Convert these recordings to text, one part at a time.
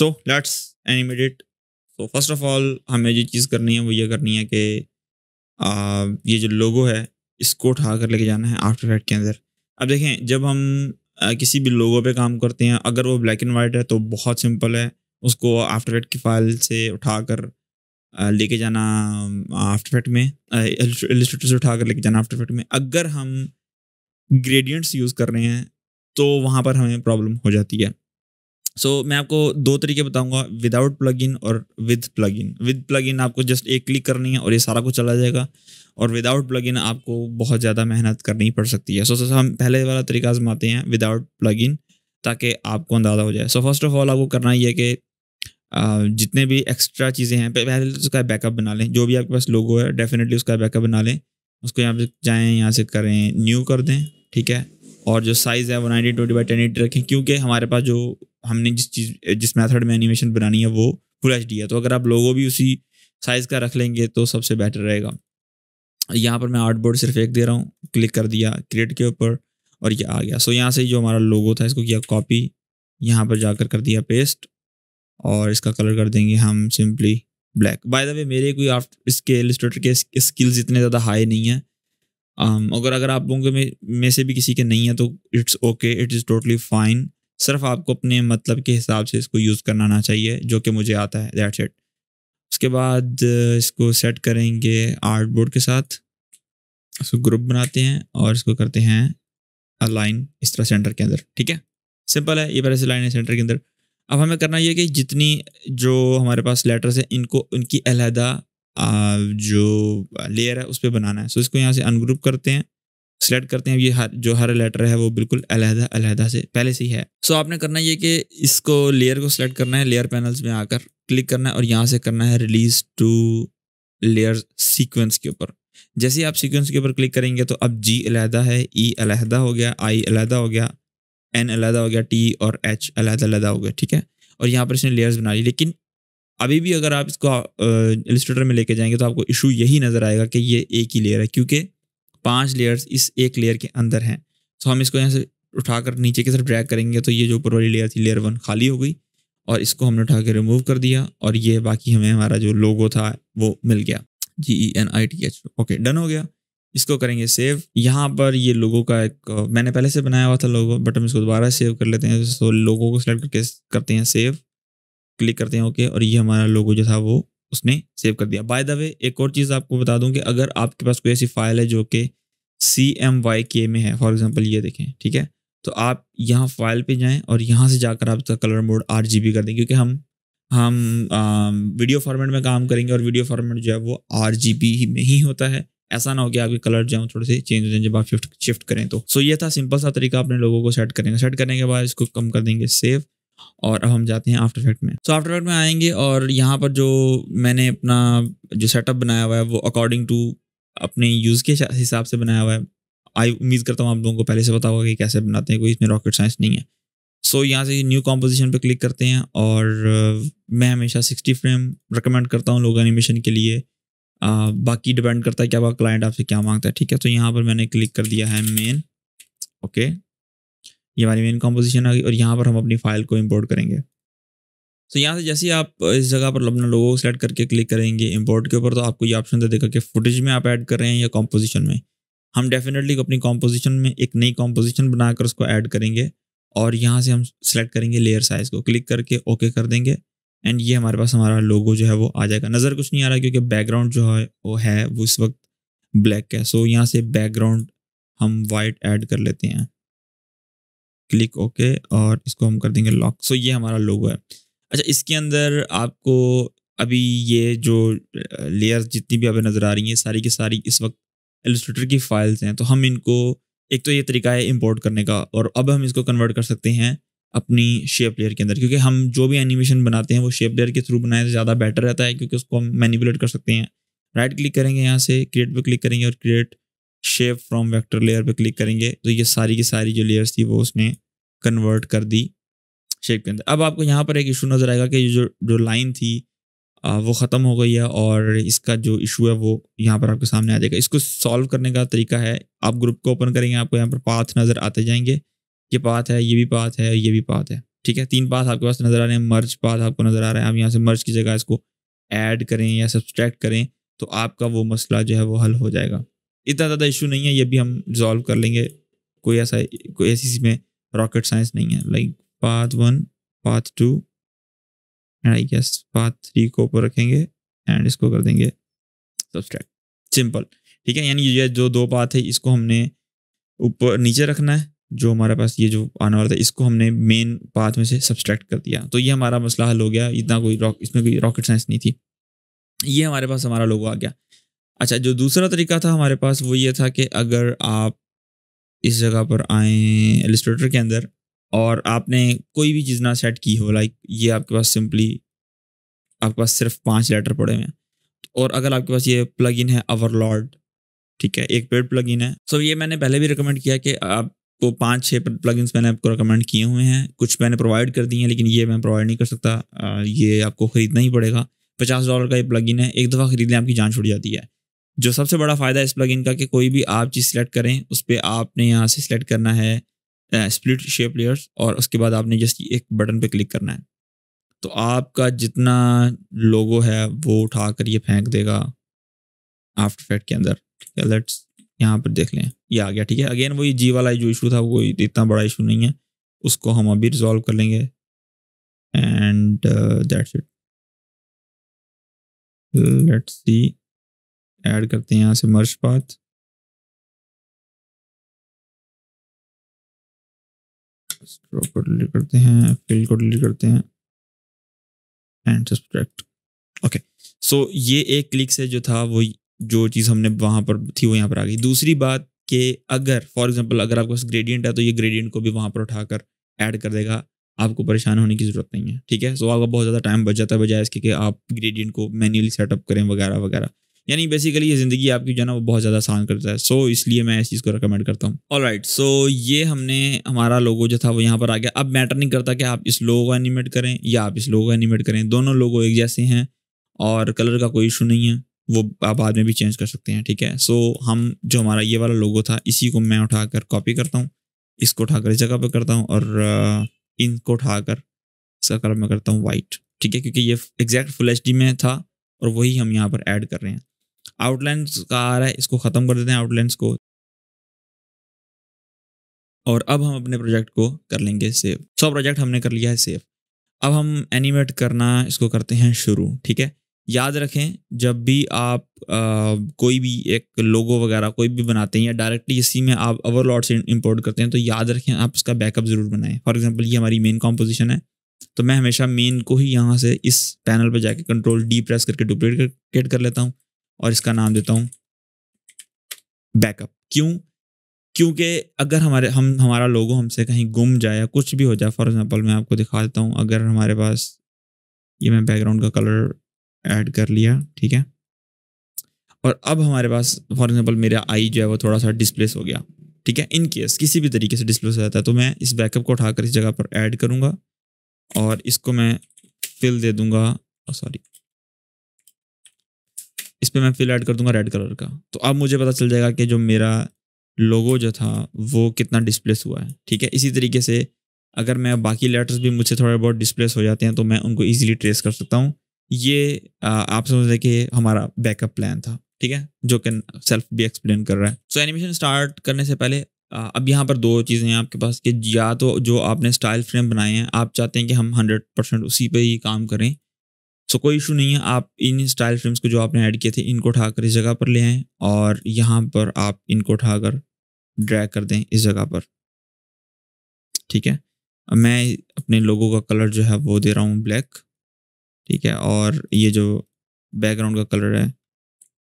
So let's animate it तो first of all हमें जो चीज़ करनी है वो ये करनी है कि ये जो लोगो है इसको उठा कर लेके जाना है आफ्टर फैक्ट के अंदर अब देखें जब हम आ, किसी भी लोगो पे काम करते हैं अगर वो ब्लैक एंड वाइट है तो बहुत सिंपल है उसको आफ्टर फैक्ट की फाइल से उठा कर लेके जाना आफ्टर फैक्ट में एलिस्ट्रेटर से उठा कर लेके जाना आफ्टर फैक्ट में अगर हम ग्रेडियंट्स यूज़ कर रहे हैं तो वहाँ पर हमें प्रॉब्लम हो जाती है सो so, मैं आपको दो तरीके बताऊंगा विदाउट प्लग इन और with plug in with plug in आपको जस्ट एक क्लिक करनी है और ये सारा कुछ चला जाएगा और विदाउट प्लग इन आपको बहुत ज़्यादा मेहनत करनी पड़ सकती है सो so, so, so, हम पहले वाला तरीका आजमाते हैं विदाउट प्लग इन ताकि आपको अंदाज़ा हो जाए सो फर्स्ट ऑफ ऑल आपको करना ये है कि जितने भी एक्स्ट्रा चीज़ें हैं पहले तो उसका बैकअप बना लें जो भी आपके पास लोगो है डेफिनेटली उसका बैकअप बना लें उसको यहाँ पे जाएँ यहाँ से करें न्यू कर दें ठीक है और जो साइज़ है वो nineteen twenty by ten eighty रखें क्योंकि हमारे पास जो हमने जिस चीज़ जिस मेथड में एनिमेशन बनानी है वो फुल एच है तो अगर आप लोगों भी उसी साइज़ का रख लेंगे तो सबसे बेटर रहेगा यहाँ पर मैं आर्ट बोर्ड सिर्फ एक दे रहा हूँ क्लिक कर दिया क्रिएट के ऊपर और ये आ गया सो यहाँ से जो हमारा लोगो था इसको किया कॉपी यहाँ पर जाकर कर दिया पेस्ट और इसका कलर कर देंगे हम simply black by the way मेरे कोई आफ्ट इसके एलिस्ट्रेटर के स्किल्स इतने ज़्यादा हाई नहीं है अगर um, अगर आप लोगों में में से भी किसी के नहीं है तो it's okay it is totally fine सिर्फ आपको अपने मतलब के हिसाब से इसको यूज़ करना आना चाहिए जो कि मुझे आता है दैट्स इट उसके बाद uh, इसको सेट करेंगे आर्ट बोर्ड के साथ इसको ग्रुप बनाते हैं और इसको करते हैं लाइन इस तरह सेंटर के अंदर ठीक है सिंपल है ये पहले से लाइन है सेंटर के अंदर अब हमें करना यह कि जितनी जो हमारे पास लेटर्स हैं इनको उनकी अलहदा जो लेयर है उस पर बनाना है सो इसको यहाँ से अनग्रुप करते हैं सेलेक्ट करते हैं ये हर जो हर लेटर है वो बिल्कुल अलहदा अलहदा से पहले से ही है सो so, आपने करना ये कि इसको लेयर को सिलेक्ट करना है लेयर पैनल्स में आकर क्लिक करना है और यहाँ से करना है रिलीज टू लेयर सीक्वेंस के ऊपर जैसे आप सीक्वेंस के ऊपर क्लिक करेंगे तो अब जी अलहदा है ई e अलहदा हो गया आई अलहदा हो गया एन अलहदा हो गया टी और एच अलहदा अलहदा हो गया ठीक है और यहाँ पर इसने लेयर्स बना ली लेकिन अभी भी अगर आप इसको एलिस्ट्रेटर में लेके जाएंगे तो आपको इशू यही नज़र आएगा कि ये एक ही लेयर है क्योंकि पांच लेयर्स इस एक लेयर के अंदर हैं तो हम इसको यहाँ से उठाकर नीचे की तरफ ड्रैग करेंगे तो ये जो ऊपर वाली लेयर थी लेयर वन खाली हो गई और इसको हमने उठा के रिमूव कर दिया और ये बाकी हमें हमारा जो लोगो था वो मिल गया G E N I T H okay done हो गया इसको करेंगे सेव यहाँ पर ये लोगों का एक मैंने पहले से बनाया हुआ था लोगो बट हम इसको दोबारा सेव कर लेते हैं तो लोगों को सेलेक्ट करके करते हैं सेव क्लिक करते हैं ओके और ये हमारा लोगो जो था वो उसने सेव कर दिया बाय द वे एक और चीज़ आपको बता दूं कि अगर आपके पास कोई ऐसी फाइल है जो कि सी एम वाई के में है फॉर एग्जांपल ये देखें ठीक है तो आप यहाँ फाइल पे जाएं और यहाँ से जाकर आप इसका colour mode R G B कर दें क्योंकि हम हम आ, वीडियो फॉर्मेट में काम करेंगे और वीडियो फॉर्मेट जो है वो आर जी बी में ही होता है ऐसा ना हो कि आपके कलर जो है थोड़े से चेंज हो जाए जब आप शिफ्ट शिफ्ट करें तो सो so, ये था सिंपल सा तरीका अपने लोगों को सेट करेंगे सेट करने के बाद इसको कम कर देंगे सेव और अब हम जाते हैं आफ्टर इफेक्ट में सो आफ्टर इफेक्ट में आएंगे और यहाँ पर जो मैंने अपना जो सेटअप बनाया हुआ है वो अकॉर्डिंग टू अपने यूज़ के हिसाब से बनाया हुआ है आई उम्मीद करता हूँ आप लोगों को पहले से बताओ कि कैसे बनाते हैं कोई इसमें रॉकेट साइंस नहीं है सो so, यहाँ से न्यू कॉम्पोजिशन पे क्लिक करते हैं और uh, मैं हमेशा 60 फ्रेम रिकमेंड करता हूँ लोग एनिमेशन के लिए आ, uh, बाकी डिपेंड करता है कि आपका क्लाइंट आपसे क्या मांगता है ठीक है तो यहाँ पर मैंने क्लिक कर दिया है मेन ओके ये हमारी मेन कॉम्पोजिशन आ गई और यहाँ पर हम अपनी फाइल को इम्पोर्ट करेंगे तो यहाँ से जैसे ही आप इस जगह पर अपना लोगो सेलेक्ट करके क्लिक करेंगे इम्पोर्ट के ऊपर तो आपको ये ऑप्शन दे देगा कि फुटेज में आप ऐड कर रहे हैं या कॉम्पोजिशन में हम डेफिनेटली अपनी कॉम्पोजिशन में एक नई कॉम्पोजिशन बनाकर उसको ऐड करेंगे और यहाँ से हम सेलेक्ट करेंगे लेयर साइज़ को क्लिक करके ओके कर देंगे एंड ये हमारे पास हमारा लोगो जो है वो आ जाएगा नज़र कुछ नहीं आ रहा क्योंकि बैकग्राउंड जो है वो है वो इस वक्त ब्लैक है सो so, यहाँ से बैकग्राउंड हम वाइट ऐड कर लेते हैं क्लिक ओके और इसको हम कर देंगे लॉक सो ये हमारा लोगो है अच्छा इसके अंदर आपको अभी ये जो लेयर्स जितनी भी अभी नज़र आ रही हैं सारी की सारी इस वक्त एलिस्ट्रेटर की फाइल्स हैं तो हम इनको एक तो ये तरीका है इंपोर्ट करने का और अब हम इसको कन्वर्ट कर सकते हैं अपनी शेप लेयर के अंदर क्योंकि हम जो भी एनिमेशन बनाते हैं वो शेप लेयर के थ्रू बनाए ज़्यादा बेटर रहता है क्योंकि उसको हम मैनिपुलेट कर सकते हैं राइट क्लिक करेंगे यहाँ से क्रिएट पर क्लिक करेंगे और create shape from vector layer पर क्लिक करेंगे तो ये सारी की सारी जो लेयर्स थी वो उसने कन्वर्ट कर दी शेप के अंदर अब आपको यहाँ पर एक इशू नज़र आएगा कि जो जो लाइन थी आ, वो ख़त्म हो गई है और इसका जो इशू है वो यहाँ पर आपके सामने आ जाएगा इसको सॉल्व करने का तरीका है आप ग्रुप को ओपन करेंगे आपको यहाँ पर पाथ नज़र आते जाएंगे ये पाथ है ये भी पाथ है ये भी पाथ है ठीक है तीन पाथ आपके पास नज़र आ रहे हैं मर्ज पाथ आपको नज़र आ रहा है आप यहाँ से मर्ज की जगह इसको ऐड करें या सब्सट्रैक्ट करें तो आपका वो मसला जो है वो हल हो जाएगा इतना ज़्यादा इशू नहीं है ये भी हम रिजॉल्व कर लेंगे कोई ऐसा कोई ऐसी में रॉकेट साइंस नहीं है like path one path two and I guess path three को ऊपर रखेंगे एंड इसको कर देंगे सब्सट्रैक्ट सिंपल ठीक है यानी ये जो दो पाथ है इसको हमने ऊपर नीचे रखना है जो हमारे पास ये जो आने वाला था इसको हमने मेन पाथ में से सब्सट्रैक्ट कर दिया तो ये हमारा मसला हल हो गया इतना कोई रॉक इसमें कोई रॉकेट साइंस नहीं थी ये हमारे पास हमारा लोगो आ गया अच्छा जो दूसरा तरीका था हमारे पास वो ये था कि अगर आप इस जगह पर आए एलिस्ट्रेटर के अंदर और आपने कोई भी चीज़ ना सेट की हो लाइक ये आपके पास सिंपली आपके पास सिर्फ पांच लेटर पड़े हुए हैं और अगर आपके पास ये प्लग इन है अवरलॉर्ड ठीक है एक पेड प्लग इन है सो ये मैंने पहले भी रिकमेंड किया कि आपको पाँच छः प्लग इन्स मैंने आपको रिकमेंड किए हुए हैं कुछ मैंने प्रोवाइड कर दिए हैं लेकिन ये मैं प्रोवाइड नहीं कर सकता ये आपको ख़रीदना ही पड़ेगा पचास डॉलर का ये प्लग इन है एक दफ़ा ख़रीद लें आपकी जान छुट जाती है जो सबसे बड़ा फ़ायदा इस प्लगइन का कि कोई भी आप चीज़ सेलेक्ट करें उस पर आपने यहाँ से सिलेक्ट करना है स्प्लिट शेप लेयर्स और उसके बाद आपने जस्ट एक बटन पे क्लिक करना है तो आपका जितना लोगो है वो उठा कर ये फेंक देगा आफ्टर फैक्ट के अंदर ठीक है लेट्स यहाँ पर देख लें ये आ गया ठीक है अगेन वही जी वाला जो इशू था वो इतना बड़ा इशू नहीं है उसको हम अभी रिजॉल्व कर लेंगे and that's it let's see add करते हैं यहाँ से मर्ज पाथ को डिलीट करते हैं फिल को डिलीट करते हैं एंड सब्सट्रैक्ट ओके सो ये एक क्लिक से जो था वो जो चीज़ हमने वहाँ पर थी वो यहाँ पर आ गई दूसरी बात कि अगर फॉर एग्जांपल अगर आपके पास ग्रेडियंट है तो ये ग्रेडियंट को भी वहाँ पर उठाकर ऐड कर देगा आपको परेशान होने की ज़रूरत नहीं है ठीक है सो आपका बहुत ज़्यादा टाइम बच जाता है बजाय इसके कि आप ग्रेडियंट को मैन्युअली सेटअप करें वगैरह वगैरह यानी बेसिकली ये ज़िंदगी आपकी जो है ना वो बहुत ज़्यादा आसान करता है सो so, इसलिए मैं इस चीज़ को रिकमेंड करता हूँ ऑल राइट सो ये हमने हमारा लोगो जो था वो यहाँ पर आ गया अब मैटर नहीं करता कि आप इस लोगो को एनिमेट करें या आप इस लोगो को एनिमेट करें दोनों लोगो एक जैसे हैं और कलर का कोई इशू नहीं है वो आप बाद में भी चेंज कर सकते हैं ठीक है सो so, हम जो हमारा ये वाला लोगो था इसी को मैं उठाकर कॉपी करता हूँ इसको उठाकर इस जगह पर करता हूँ और इनको उठाकर इसका कलर मैं करता हूँ वाइट ठीक है क्योंकि ये एग्जैक्ट फुल एच में था और वही हम यहाँ पर ऐड कर रहे हैं आउटलाइंस का आ रहा है इसको ख़त्म कर देते हैं आउटलाइंस को और अब हम अपने प्रोजेक्ट को कर लेंगे सेव सौ प्रोजेक्ट हमने कर लिया है सेव अब हम एनिमेट करना इसको करते हैं शुरू ठीक है याद रखें जब भी आप आ, कोई भी एक लोगो वगैरह कोई भी बनाते हैं या डायरेक्टली इसी में आप ओवरलॉड से इंपोर्ट करते हैं तो याद रखें आप इसका बैकअप ज़रूर बनाएं फॉर एग्जांपल ये हमारी मेन कॉम्पोजिशन है तो मैं हमेशा मेन को ही यहाँ से इस पैनल पर जाके कंट्रोल डी प्रेस करके डुप्लीकेट कर लेता हूँ और इसका नाम देता हूँ बैकअप क्यों क्योंकि अगर हमारे हम हमारा लोगो हमसे कहीं गुम जाए या कुछ भी हो जाए फॉर एग्जांपल मैं आपको दिखा देता हूँ अगर हमारे पास ये मैं बैकग्राउंड का कलर ऐड कर लिया ठीक है और अब हमारे पास फॉर एग्जांपल मेरा आई जो है वो थोड़ा सा डिस्प्लेस हो गया ठीक है इन केस किसी भी तरीके से डिस्प्लेस हो जाता है तो मैं इस बैकअप को उठाकर इस जगह पर ऐड करूँगा और इसको मैं फिल दे दूँगा सॉरी oh, इस पर मैं फिल ऐड कर दूंगा रेड कलर का तो अब मुझे पता चल जाएगा कि जो मेरा लोगो जो था वो कितना डिस्प्लेस हुआ है ठीक है इसी तरीके से अगर मैं बाकी लेटर्स भी मुझसे थोड़े बहुत डिस्प्लेस हो जाते हैं तो मैं उनको ईजिली ट्रेस कर सकता हूँ ये आप समझ रहे कि हमारा बैकअप प्लान था ठीक है जो कि सेल्फ भी एक्सप्लेन कर रहा है सो एनिमेशन स्टार्ट करने से पहले अब यहाँ पर दो चीज़ें हैं आपके पास कि या तो जो आपने स्टाइल फ्रेम बनाए हैं आप चाहते हैं कि हम हंड्रेड परसेंट उसी पे ही काम करें सो कोई इशू नहीं है आप इन स्टाइल फ्रेम्स को जो आपने ऐड किए थे इनको उठाकर इस जगह पर ले आएँ और यहाँ पर आप इनको उठाकर ड्रैग कर दें इस जगह पर ठीक है मैं अपने लोगों का कलर जो है वो दे रहा हूँ ब्लैक ठीक है और ये जो बैकग्राउंड का कलर है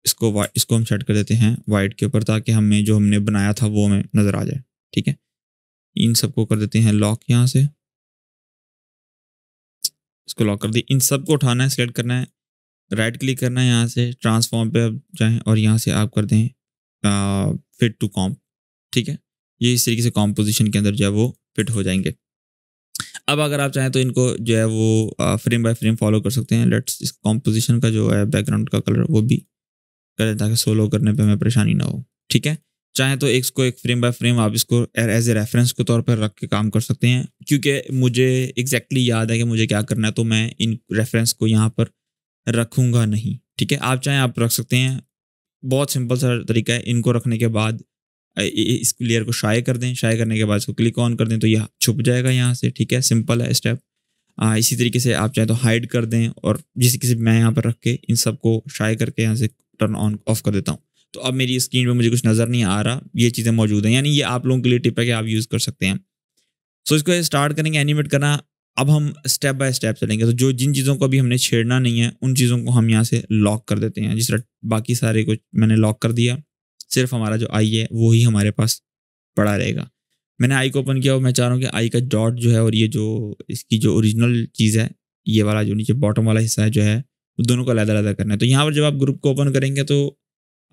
इसको इसको हम सेट कर देते हैं वाइट के ऊपर ताकि हमें जो हमने बनाया था वो हमें नज़र आ जाए ठीक है इन सबको कर देते हैं लॉक यहाँ से इसको लॉक कर दी इन सब को उठाना है सिलेक्ट करना है राइट क्लिक करना है यहाँ से ट्रांसफॉर्म पे आप जाएँ और यहाँ से आप कर दें फिट टू कॉम्प ठीक है ये इस तरीके से कॉम्पोजिशन के अंदर जो है वो फिट हो जाएंगे अब अगर आप चाहें तो इनको जो है वो फ्रेम बाय फ्रेम फॉलो कर सकते हैं लेट्स इस कॉम्पोजिशन का जो है बैकग्राउंड का कलर वो भी करें ताकि सोलो करने पे हमें परेशानी ना हो ठीक है चाहे तो इसको एक फ्रेम बाय फ्रेम आप इसको एज ए रेफरेंस के तौर पर रख के काम कर सकते हैं क्योंकि मुझे एग्जैक्टली exactly याद है कि मुझे क्या करना है तो मैं इन रेफरेंस को यहाँ पर रखूँगा नहीं ठीक है आप चाहें आप रख सकते हैं बहुत सिंपल सा तरीका है इनको रखने के बाद इस लेयर को शाये कर दें शाये करने के बाद इसको क्लिक ऑन कर दें तो यह छुप जाएगा यहाँ से ठीक है सिंपल है स्टेप इसी तरीके से आप चाहें तो हाइड कर दें और जिस किसी मैं यहाँ पर रख के इन सब को शाये करके यहाँ से टर्न ऑन ऑफ कर देता हूँ तो अब मेरी स्क्रीन पर मुझे कुछ नज़र नहीं आ रहा ये चीज़ें मौजूद हैं यानी ये आप लोगों के लिए टिप है कि आप यूज़ कर सकते हैं सो इसको स्टार्ट करेंगे एनिमेट करना अब हम स्टेप बाय स्टेप चलेंगे तो जो जिन चीज़ों को अभी हमने छेड़ना नहीं है उन चीज़ों को हम यहाँ से लॉक कर देते हैं जिस तरह बाकी सारे को मैंने लॉक कर दिया सिर्फ हमारा जो आई है वो ही हमारे पास पड़ा रहेगा मैंने आई को ओपन किया और मैं चाह रहा हूँ कि आई का डॉट जो है और ये जो इसकी जो ओरिजिनल चीज़ है ये वाला जो नीचे बॉटम वाला हिस्सा है जो है दोनों को अलग अलग करना है तो यहाँ पर जब आप ग्रुप को ओपन करेंगे तो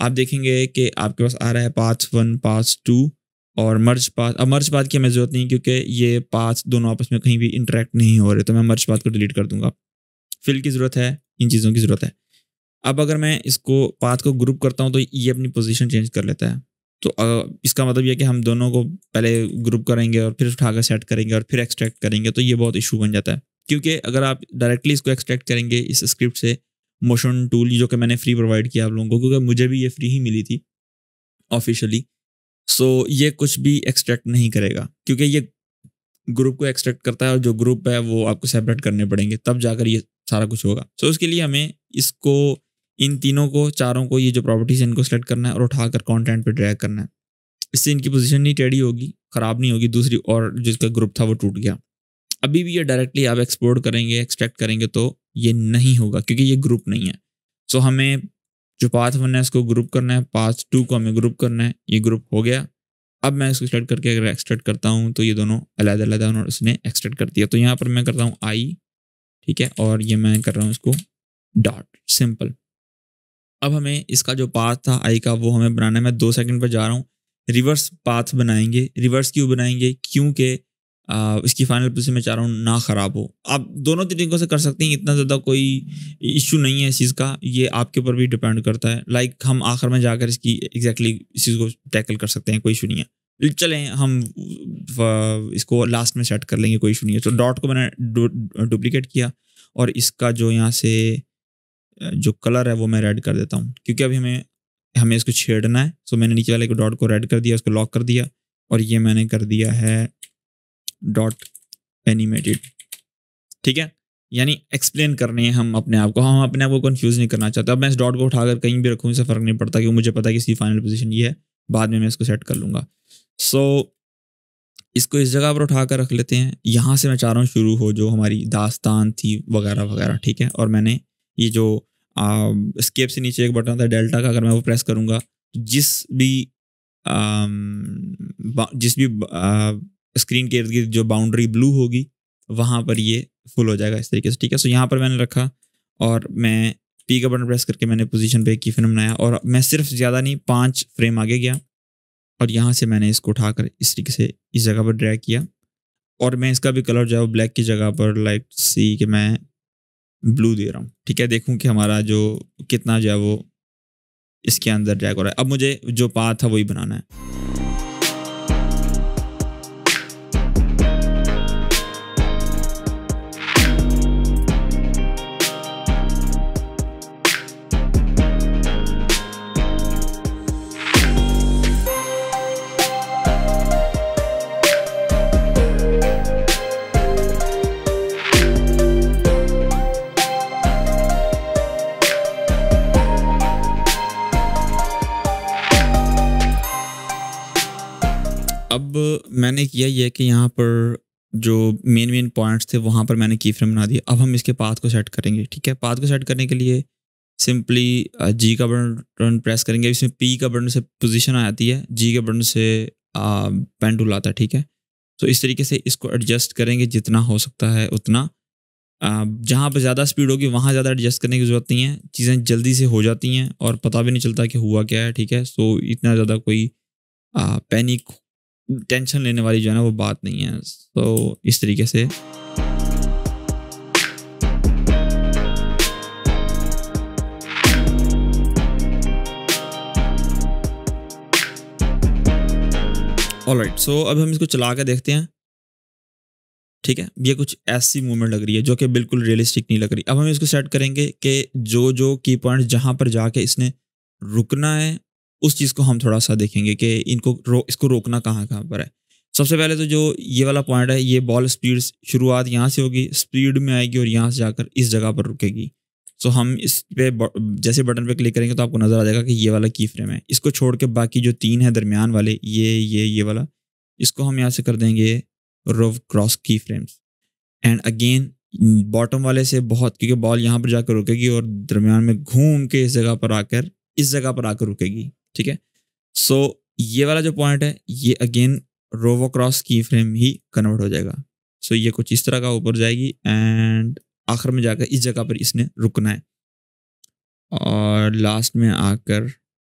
आप देखेंगे कि आपके पास आ रहा है पाथ वन पाथ टू और मर्ज पाथ अब मर्ज पाथ की हमें ज़रूरत नहीं क्योंकि ये पाथ दोनों आपस में कहीं भी इंटरेक्ट नहीं हो रहे तो मैं मर्ज पाथ को डिलीट कर दूंगा फिल की ज़रूरत है इन चीज़ों की ज़रूरत है अब अगर मैं इसको पाथ को ग्रुप करता हूँ तो ये अपनी पोजिशन चेंज कर लेता है तो इसका मतलब यह कि हम दोनों को पहले ग्रुप करेंगे और फिर उठाकर सेट करेंगे और फिर एक्सट्रैक्ट करेंगे तो ये बहुत इशू बन जाता है क्योंकि अगर आप डायरेक्टली इसको एक्सट्रैक्ट करेंगे इस स्क्रिप्ट से मोशन टूल जो कि मैंने फ्री प्रोवाइड किया आप लोगों को क्योंकि मुझे भी ये फ्री ही मिली थी ऑफिशियली सो so, ये कुछ भी एक्सट्रैक्ट नहीं करेगा क्योंकि ये ग्रुप को एक्सट्रैक्ट करता है और जो ग्रुप है वो आपको सेपरेट करने पड़ेंगे तब जाकर ये सारा कुछ होगा सो so, उसके लिए हमें इसको इन तीनों को चारों को ये जो प्रॉपर्टीज है इनको सेलेक्ट करना है और उठाकर कंटेंट पे ड्रैग करना है इससे इनकी पोजीशन नहीं टेढ़ी होगी ख़राब नहीं होगी दूसरी और जिसका ग्रुप था वो टूट गया अभी भी ये डायरेक्टली आप एक्सपोर्ट करेंगे एक्सट्रैक्ट करेंगे तो ये नहीं होगा क्योंकि ये ग्रुप नहीं है सो so हमें जो पाथ वन है उसको ग्रुप करना है पाथ टू को हमें ग्रुप करना है ये ग्रुप हो गया अब मैं इसको स्टार्ट करके अगर एक्सट्रेट करता हूँ तो ये दोनों अलहदा अलग उन्होंने उसने एक्सट्रेट कर दिया तो यहाँ पर मैं करता हूँ आई ठीक है और ये मैं कर रहा हूँ इसको डॉट सिंपल अब हमें इसका जो पाथ था आई का वो हमें बनाना है मैं दो सेकंड पर जा रहा हूँ रिवर्स पाथ बनाएंगे रिवर्स क्यों बनाएंगे क्योंकि इसकी फाइनल पोजीशन मैं चाह रहा हूँ ना ख़राब हो आप दोनों तरीक़ों से कर सकते हैं इतना ज़्यादा कोई इशू नहीं है इस चीज़ का ये आपके ऊपर भी डिपेंड करता है लाइक हम आखिर में जाकर इसकी एग्जैक्टली exactly इस चीज़ को टैकल कर सकते हैं कोई इशू नहीं है चलें हम इसको लास्ट में सेट कर लेंगे कोई इशू नहीं है तो डॉट को मैंने डुप्लीकेट किया और इसका जो यहाँ से जो कलर है वो मैं रेड कर देता हूँ क्योंकि अभी हमें हमें इसको छेड़ना है सो मैंने नीचे वाले को डॉट को रेड कर दिया उसको लॉक कर दिया और ये मैंने कर दिया है डॉट एनिमेटेड ठीक है यानी एक्सप्लेन करने हैं हम अपने आप को हाँ, हम अपने आप को कन्फ्यूज़ नहीं करना चाहते अब मैं इस डॉट को उठाकर कहीं भी रखूँ इससे फ़र्क नहीं पड़ता क्योंकि मुझे पता है कि इसकी फाइनल पोजिशन ये है बाद में मैं इसको सेट कर लूँगा सो so, इसको इस जगह पर उठा कर रख लेते हैं यहाँ से मैं चाह रहा हूँ शुरू हो जो हमारी दास्तान थी वगैरह वगैरह ठीक है और मैंने ये जो स्केप से नीचे एक बटन था डेल्टा का अगर मैं वो प्रेस करूँगा तो जिस भी आ, जिस भी आ, स्क्रीन के इर्द गिर्द जो बाउंड्री ब्लू होगी वहाँ पर ये फुल हो जाएगा इस तरीके से ठीक है सो यहाँ पर मैंने रखा और मैं पी का बटन प्रेस करके मैंने पोजीशन पे की फ्रेम बनाया और मैं सिर्फ ज़्यादा नहीं पाँच फ्रेम आगे गया और यहाँ से मैंने इसको उठाकर इस तरीके से इस जगह पर ड्रैग किया और मैं इसका भी कलर जो है ब्लैक की जगह पर लाइक सी कि मैं ब्लू दे रहा हूँ ठीक है देखूँ कि हमारा जो कितना जो है वो इसके अंदर ड्रैग हो रहा है अब मुझे जो पा था वही बनाना है मैंने किया ये कि यहाँ पर जो मेन मेन पॉइंट्स थे वहाँ पर मैंने की फ्रेम बना दिया अब हम इसके पाथ को सेट करेंगे ठीक है पाथ को सेट करने के लिए सिंपली जी uh, का बटन प्रेस करेंगे इसमें पी का बटन से पोजीशन आ जाती है जी के बटन से पेंडुल uh, आता है ठीक है तो इस तरीके से इसको एडजस्ट करेंगे जितना हो सकता है उतना uh, जहाँ पर ज़्यादा स्पीड होगी वहाँ ज़्यादा एडजस्ट करने की ज़रूरत नहीं है चीज़ें जल्दी से हो जाती हैं और पता भी नहीं चलता कि हुआ क्या है ठीक है सो इतना ज़्यादा कोई पैनिक टेंशन लेने वाली जो है ना वो बात नहीं है तो इस तरीके से ऑलराइट सो right, so अब हम इसको चला के देखते हैं ठीक है ये कुछ ऐसी मूवमेंट लग रही है जो कि बिल्कुल रियलिस्टिक नहीं लग रही अब हम इसको सेट करेंगे कि जो जो की पॉइंट जहां पर जाके इसने रुकना है उस चीज़ को हम थोड़ा सा देखेंगे कि इनको रो इसको रोकना कहाँ कहाँ पर है सबसे पहले तो जो ये वाला पॉइंट है ये बॉल स्पीड शुरुआत यहाँ से होगी स्पीड में आएगी और यहाँ से जाकर इस जगह पर रुकेगी सो हम इस पे जैसे बटन पे क्लिक करेंगे तो आपको नज़र आ जाएगा कि ये वाला की फ्रेम है इसको छोड़ के बाकी जो तीन है दरमियान वाले ये ये ये वाला इसको हम यहाँ से कर देंगे रव क्रॉस की फ्रेम्स एंड अगेन बॉटम वाले से बहुत क्योंकि बॉल यहाँ पर जाकर रुकेगी और दरमियान में घूम के इस जगह पर आकर इस जगह पर आकर रुकेगी ठीक है सो ये वाला जो पॉइंट है ये again rove across key frame ही कन्वर्ट हो जाएगा सो ये कुछ इस तरह का ऊपर जाएगी एंड आखिर में जाकर इस जगह पर इसने रुकना है और लास्ट में आकर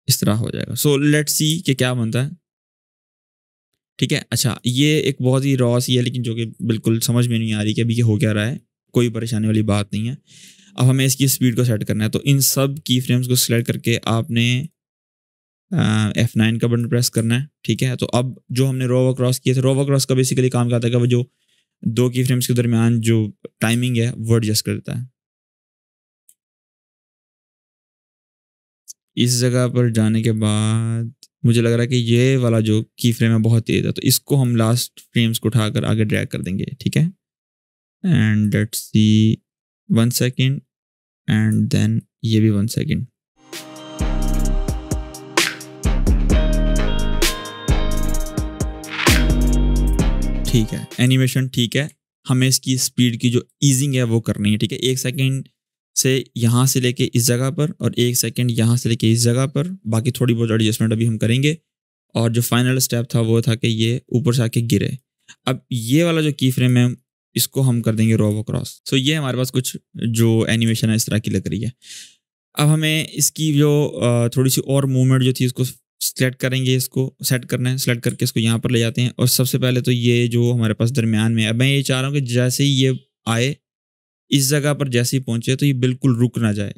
इस तरह हो जाएगा सो लेट सी कि क्या बनता है ठीक है अच्छा ये एक बहुत ही रॉ सी है लेकिन जो कि बिल्कुल समझ में नहीं आ रही कि अभी ये हो क्या रहा है कोई परेशानी वाली बात नहीं है अब हमें इसकी स्पीड को सेट करना है तो इन सब की फ्रेम्स को सिलेक्ट करके आपने एफ नाइन का बटन प्रेस करना है ठीक है तो अब जो हमने रोवा क्रॉस किया था रोवा क्रॉस का बेसिकली काम करता है कि वो जो दो की फ्रेम्स के दरमियान जो टाइमिंग है वो एडजस्ट करता है इस जगह पर जाने के बाद मुझे लग रहा है कि ये वाला जो की फ्रेम है बहुत तेज है तो इसको हम लास्ट फ्रेम्स को उठाकर आगे ड्रैग कर देंगे ठीक है and let's see one second and then ये भी वन सेकेंड ठीक है एनिमेशन ठीक है हमें इसकी स्पीड की जो ईजिंग है वो करनी है ठीक है एक सेकेंड से यहाँ से लेके इस जगह पर और एक सेकेंड यहाँ से लेके इस जगह पर बाकी थोड़ी बहुत एडजस्टमेंट अभी हम करेंगे और जो फाइनल स्टेप था वो था कि ये ऊपर से आके गिरे अब ये वाला जो की फ्रेम है इसको हम कर देंगे रोवो क्रॉस सो ये हमारे पास कुछ जो एनिमेशन है इस तरह की लग रही है अब हमें इसकी जो थोड़ी सी और मूवमेंट जो थी उसको सेलेक्ट करेंगे इसको सेट करना है सेलेक्ट करके इसको यहाँ पर ले जाते हैं और सबसे पहले तो ये जो हमारे पास दरमियान में है मैं ये चाह रहा हूँ कि जैसे ही ये आए इस जगह पर जैसे ही पहुँचे तो ये बिल्कुल रुक ना जाए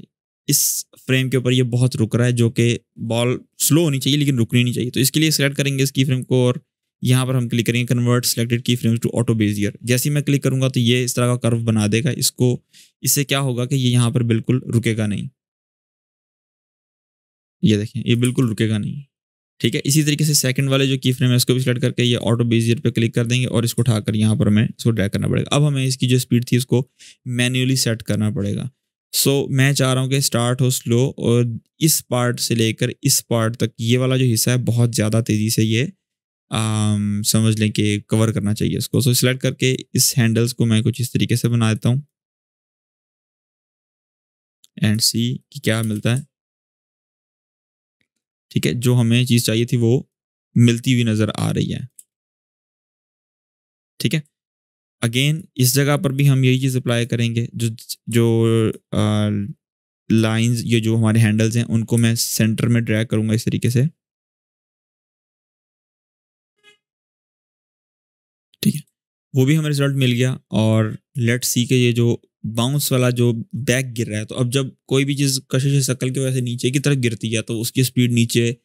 इस फ्रेम के ऊपर ये बहुत रुक रहा है जो कि बॉल स्लो होनी चाहिए लेकिन रुकनी नहीं चाहिए तो इसके लिए सेलेक्ट करेंगे इस की फ्रेम को और यहाँ पर हम क्लिक करेंगे convert selected key frame to auto bezier जैसे ही मैं क्लिक करूँगा तो ये इस तरह का कर्व बना देगा इसको इससे क्या होगा कि ये यहाँ पर बिल्कुल रुकेगा नहीं ये देखें ये बिल्कुल रुकेगा नहीं ठीक है इसी तरीके से सेकंड वाले जो की फ्रेम है उसको भी सिलेक्ट करके ये ऑटो बेजियर पे क्लिक कर देंगे और इसको उठाकर यहाँ पर हमें इसको ड्रैग करना पड़ेगा अब हमें इसकी जो स्पीड थी उसको मैन्युअली सेट करना पड़ेगा सो so, मैं चाह रहा हूँ कि स्टार्ट हो स्लो और इस पार्ट से लेकर इस पार्ट तक ये वाला जो हिस्सा है बहुत ज़्यादा तेज़ी से ये आम, समझ लें कि कवर करना चाहिए इसको सो so, सिलेक्ट करके इस हैंडल्स को मैं कुछ इस तरीके से बना देता हूँ एंड सी कि क्या मिलता है ठीक है जो हमें चीज़ चाहिए थी वो मिलती हुई नज़र आ रही है ठीक है अगेन इस जगह पर भी हम यही चीज़ अप्लाई करेंगे जो जो लाइंस ये जो हमारे हैंडल्स हैं उनको मैं सेंटर में ड्रैग करूँगा इस तरीके से ठीक है वो भी हमें रिजल्ट मिल गया और लेट सी के ये जो बाउंस वाला जो बैक गिर रहा है तो अब जब कोई भी चीज़ कशिश शक्ल की वजह से नीचे की तरफ गिरती है तो उसकी स्पीड नीचे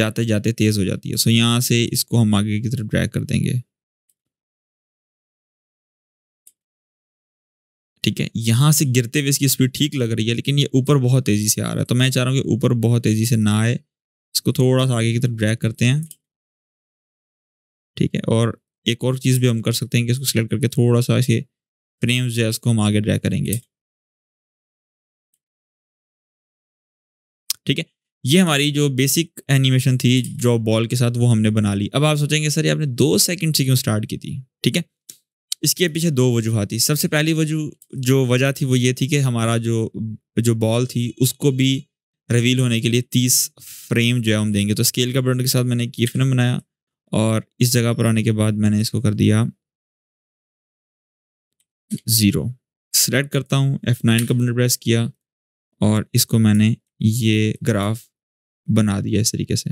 जाते जाते तेज़ हो जाती है सो यहाँ से इसको हम आगे की तरफ ड्रैग कर देंगे ठीक है यहाँ से गिरते हुए इसकी स्पीड ठीक लग रही है लेकिन ये ऊपर बहुत तेज़ी से आ रहा है तो मैं चाह रहा हूँ कि ऊपर बहुत तेज़ी से ना आए इसको थोड़ा सा आगे की तरफ ड्रैग करते हैं ठीक है और एक और चीज़ भी हम कर सकते हैं कि इसको सिलेक्ट करके थोड़ा सा इसे फ्रेम जो है उसको हम आगे ड्रा करेंगे ठीक है ये हमारी जो बेसिक एनिमेशन थी जो बॉल के साथ वो हमने बना ली अब आप सोचेंगे सर ये आपने दो सेकंड से क्यों स्टार्ट की थी ठीक है इसके पीछे दो वजूहत थी सबसे पहली वजू जो वजह थी वो ये थी कि हमारा जो जो बॉल थी उसको भी रिवील होने के लिए तीस फ्रेम जो है हम देंगे तो स्केल का बटन के साथ मैंने एक ये फिल्म बनाया और इस जगह पर आने के बाद मैंने इसको कर दिया ज़ीरो सेलेक्ट करता हूँ एफ़ नाइन का बटन प्रेस किया और इसको मैंने ये ग्राफ बना दिया इस तरीके से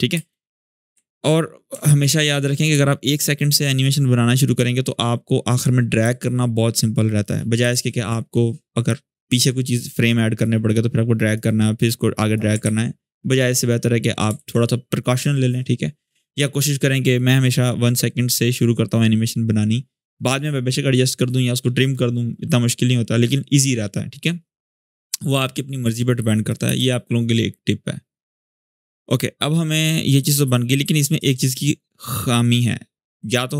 ठीक है और हमेशा याद रखें कि अगर आप एक सेकंड से एनिमेशन बनाना शुरू करेंगे तो आपको आखिर में ड्रैग करना बहुत सिंपल रहता है बजाय इसके कि आपको अगर पीछे कोई चीज़ फ्रेम ऐड करने पड़ गए तो फिर आपको ड्रैग करना है फिर इसको आगे ड्रैग करना है बजाय इससे बेहतर है कि आप थोड़ा सा प्रिकॉशन ले लें ठीक है या कोशिश करें कि मैं हमेशा वन सेकेंड से शुरू करता हूँ एनिमेशन बनानी बाद में मैं बेशक एडजस्ट कर दूँ या उसको ट्रिम कर दूँ इतना मुश्किल नहीं होता लेकिन ईजी रहता है ठीक है वो आपकी अपनी मर्जी पर डिपेंड करता है ये आप लोगों के लिए एक टिप है ओके अब हमें ये चीज़ तो बन गई लेकिन इसमें एक चीज़ की खामी है या तो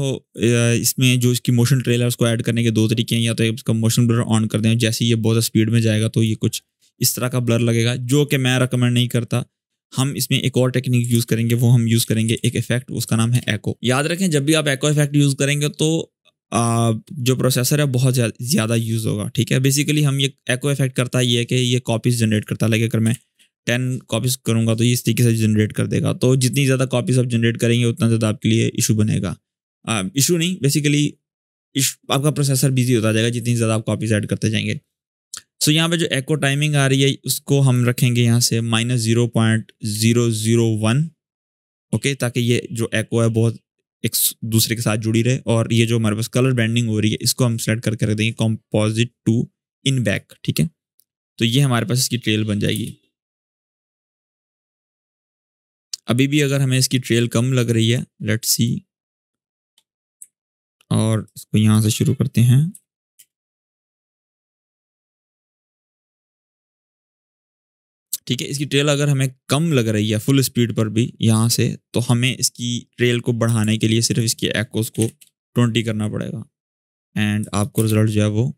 इसमें जो इसकी मोशन ट्रेलर है उसको ऐड करने के दो तरीके हैं या तो इसका मोशन ब्लर ऑन कर दें जैसे ये बहुत स्पीड में जाएगा तो ये कुछ इस तरह का ब्लर लगेगा जो कि मैं रिकमेंड नहीं करता हम इसमें एक और टेक्निक यूज करेंगे वो हम यूज करेंगे एक इफेक्ट उसका नाम है एको याद रखें जब भी आप एको इफेक्ट यूज करेंगे तो आ, जो प्रोसेसर है बहुत ज़्यादा यूज़ होगा ठीक है बेसिकली हम ये एको इफेक्ट करता ये है कि ये कॉपीज़ जनरेट करता है लाइक अगर मैं टेन कॉपीज़ करूँगा तो ये इस तरीके से जनरेट कर देगा तो जितनी ज़्यादा कॉपीज़ आप जनरेट करेंगे उतना ज़्यादा आपके लिए इशू बनेगा इशू नहीं बेसिकली आपका प्रोसेसर बिजी होता जाएगा जितनी ज़्यादा आप कॉपीज़ ऐड करते जाएंगे सो यहाँ पे जो एको टाइमिंग आ रही है उसको हम रखेंगे यहाँ से minus zero point zero zero one okay ताकि ये जो एको है बहुत एक दूसरे के साथ जुड़ी रहे और ये जो हमारे पास कलर ब्रांडिंग हो रही है इसको हम सेलेक्ट करके रख देंगे कॉम्पोजिट टू इन बैक ठीक है तो ये हमारे पास इसकी ट्रेल बन जाएगी अभी भी अगर हमें इसकी ट्रेल कम लग रही है लेट्स सी और इसको यहाँ से शुरू करते हैं ठीक है इसकी ट्रेल अगर हमें कम लग रही है फुल स्पीड पर भी यहाँ से तो हमें इसकी ट्रेल को बढ़ाने के लिए सिर्फ इसकी एक्स को ट्वेंटी करना पड़ेगा एंड आपको रिजल्ट जो है वो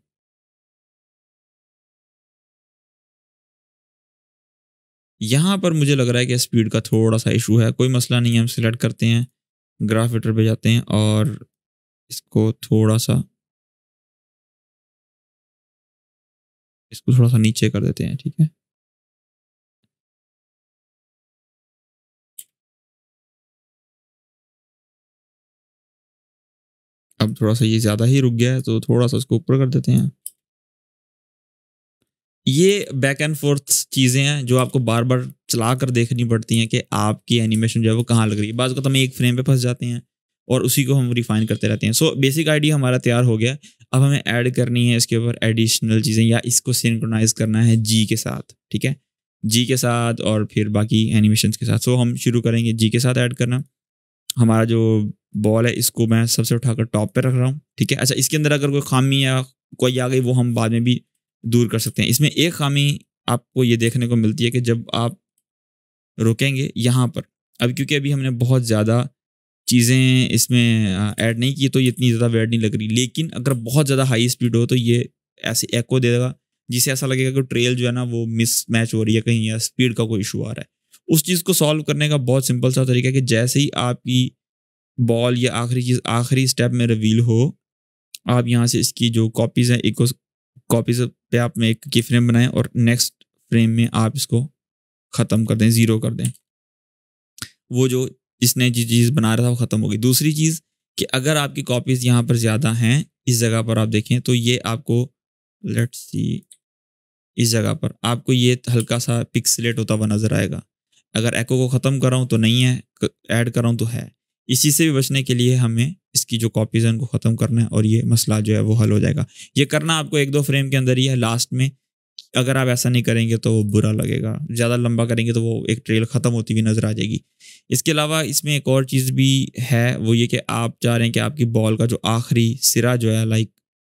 यहाँ पर मुझे लग रहा है कि स्पीड का थोड़ा सा इशू है कोई मसला नहीं है हम सिलेक्ट करते हैं ग्राफिटर पे जाते हैं और इसको थोड़ा सा इसको थोड़ा सा नीचे कर देते हैं ठीक है अब थोड़ा सा ये ज़्यादा ही रुक गया है तो थोड़ा सा उसको ऊपर कर देते हैं ये बैक एंड फोर्थ चीज़ें हैं जो आपको बार बार चला कर देखनी पड़ती हैं कि आपकी एनिमेशन जो है वो कहाँ लग रही है बाज़ को तो हम एक फ्रेम पे फंस जाते हैं और उसी को हम रिफाइन करते रहते हैं सो बेसिक आइडिया हमारा तैयार हो गया अब हमें ऐड करनी है इसके ऊपर एडिशनल चीज़ें या इसको सिंक्रोनाइज करना है जी के साथ ठीक है जी के साथ और फिर बाकी एनिमेशन के साथ सो हम शुरू करेंगे जी के साथ ऐड करना हमारा जो बॉल है इसको मैं सबसे उठाकर टॉप पे रख रहा हूँ ठीक है अच्छा इसके अंदर अगर कोई खामी या कोई आ गई वो हम बाद में भी दूर कर सकते हैं इसमें एक खामी आपको ये देखने को मिलती है कि जब आप रुकेंगे यहाँ पर अब क्योंकि अभी हमने बहुत ज़्यादा चीज़ें इसमें ऐड नहीं की तो ये इतनी ज़्यादा वेड नहीं लग रही लेकिन अगर बहुत ज़्यादा हाई स्पीड हो तो ये ऐसे एको देगा जिसे ऐसा लगेगा कि ट्रेल जो है ना वो मिस मैच हो रही है कहीं या स्पीड का कोई इशू आ रहा है उस चीज़ को सॉल्व करने का बहुत सिंपल सा तरीका है कि जैसे ही आपकी बॉल या आखिरी चीज़ आखिरी स्टेप में रिवील हो आप यहाँ से इसकी जो कॉपीज़ हैं एक कॉपीज पे आप में एक की फ्रेम बनाएं और नेक्स्ट फ्रेम में आप इसको ख़त्म कर दें ज़ीरो कर दें वो जो इसने जिस चीज़ बना रहा था वो ख़त्म हो गई दूसरी चीज़ कि अगर आपकी कॉपीज़ यहाँ पर ज़्यादा हैं इस जगह पर आप देखें तो ये आपको लेट्स सी इस जगह पर आपको ये हल्का सा पिक्सलेट होता हुआ नज़र आएगा अगर एको को ख़त्म कराऊँ तो नहीं है ऐड कराऊँ तो है इसी से भी बचने के लिए हमें इसकी जो कॉपीज है उनको ख़त्म करना है और ये मसला जो है वो हल हो जाएगा ये करना आपको एक दो फ्रेम के अंदर ही है लास्ट में अगर आप ऐसा नहीं करेंगे तो वो बुरा लगेगा ज़्यादा लंबा करेंगे तो वो एक ट्रेल ख़त्म होती हुई नज़र आ जाएगी इसके अलावा इसमें एक और चीज़ भी है वो ये कि आप चाह रहे हैं कि आपकी बॉल का जो आखिरी सिरा जो है लाइक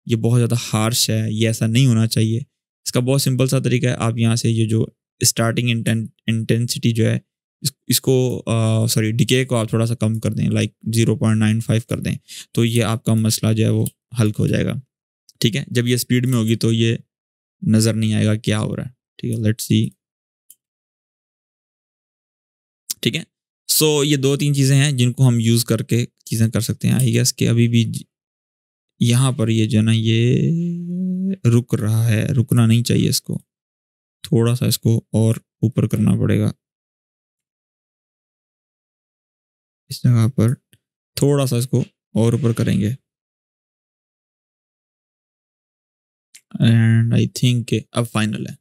ये बहुत ज़्यादा हार्श है ये ऐसा नहीं होना चाहिए इसका बहुत सिंपल सा तरीका है आप यहाँ से ये जो स्टार्टिंग इंटेंसिटी जो है इस, इसको सॉरी डिके को आप थोड़ा सा कम कर दें like zero point nine five कर दें तो ये आपका मसला जो है वो हल हो जाएगा ठीक है जब ये स्पीड में होगी तो ये नज़र नहीं आएगा क्या हो रहा है ठीक है लेट्स सी ठीक है सो so, ये दो तीन चीज़ें हैं जिनको हम यूज़ करके चीज़ें कर सकते हैं आई गेस कि अभी भी यहाँ पर ये जो है ना ये रुक रहा है रुकना नहीं चाहिए इसको थोड़ा सा इसको और ऊपर करना पड़ेगा इस जगह पर थोड़ा सा इसको और ऊपर करेंगे एंड आई थिंक अब फाइनल है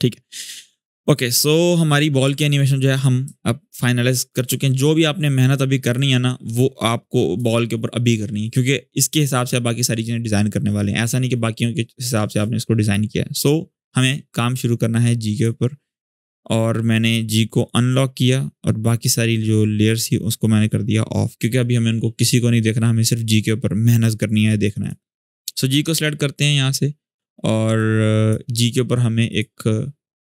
ठीक है ओके सो हमारी बॉल की एनिमेशन जो है हम अब फाइनलाइज कर चुके हैं जो भी आपने मेहनत अभी करनी है ना वो आपको बॉल के ऊपर अभी करनी है क्योंकि इसके हिसाब से आप बाकी सारी चीज़ें डिज़ाइन करने वाले हैं ऐसा नहीं कि बाकियों के हिसाब से आपने इसको डिज़ाइन किया है सो हमें काम शुरू करना है जी के ऊपर और मैंने जी को अनलॉक किया और बाकी सारी जो लेयर्स थी उसको मैंने कर दिया ऑफ क्योंकि अभी हमें उनको किसी को नहीं देखना हमें सिर्फ जी के ऊपर मेहनत करनी है देखना है सो so, जी को सेलेक्ट करते हैं यहाँ से और जी के ऊपर हमें एक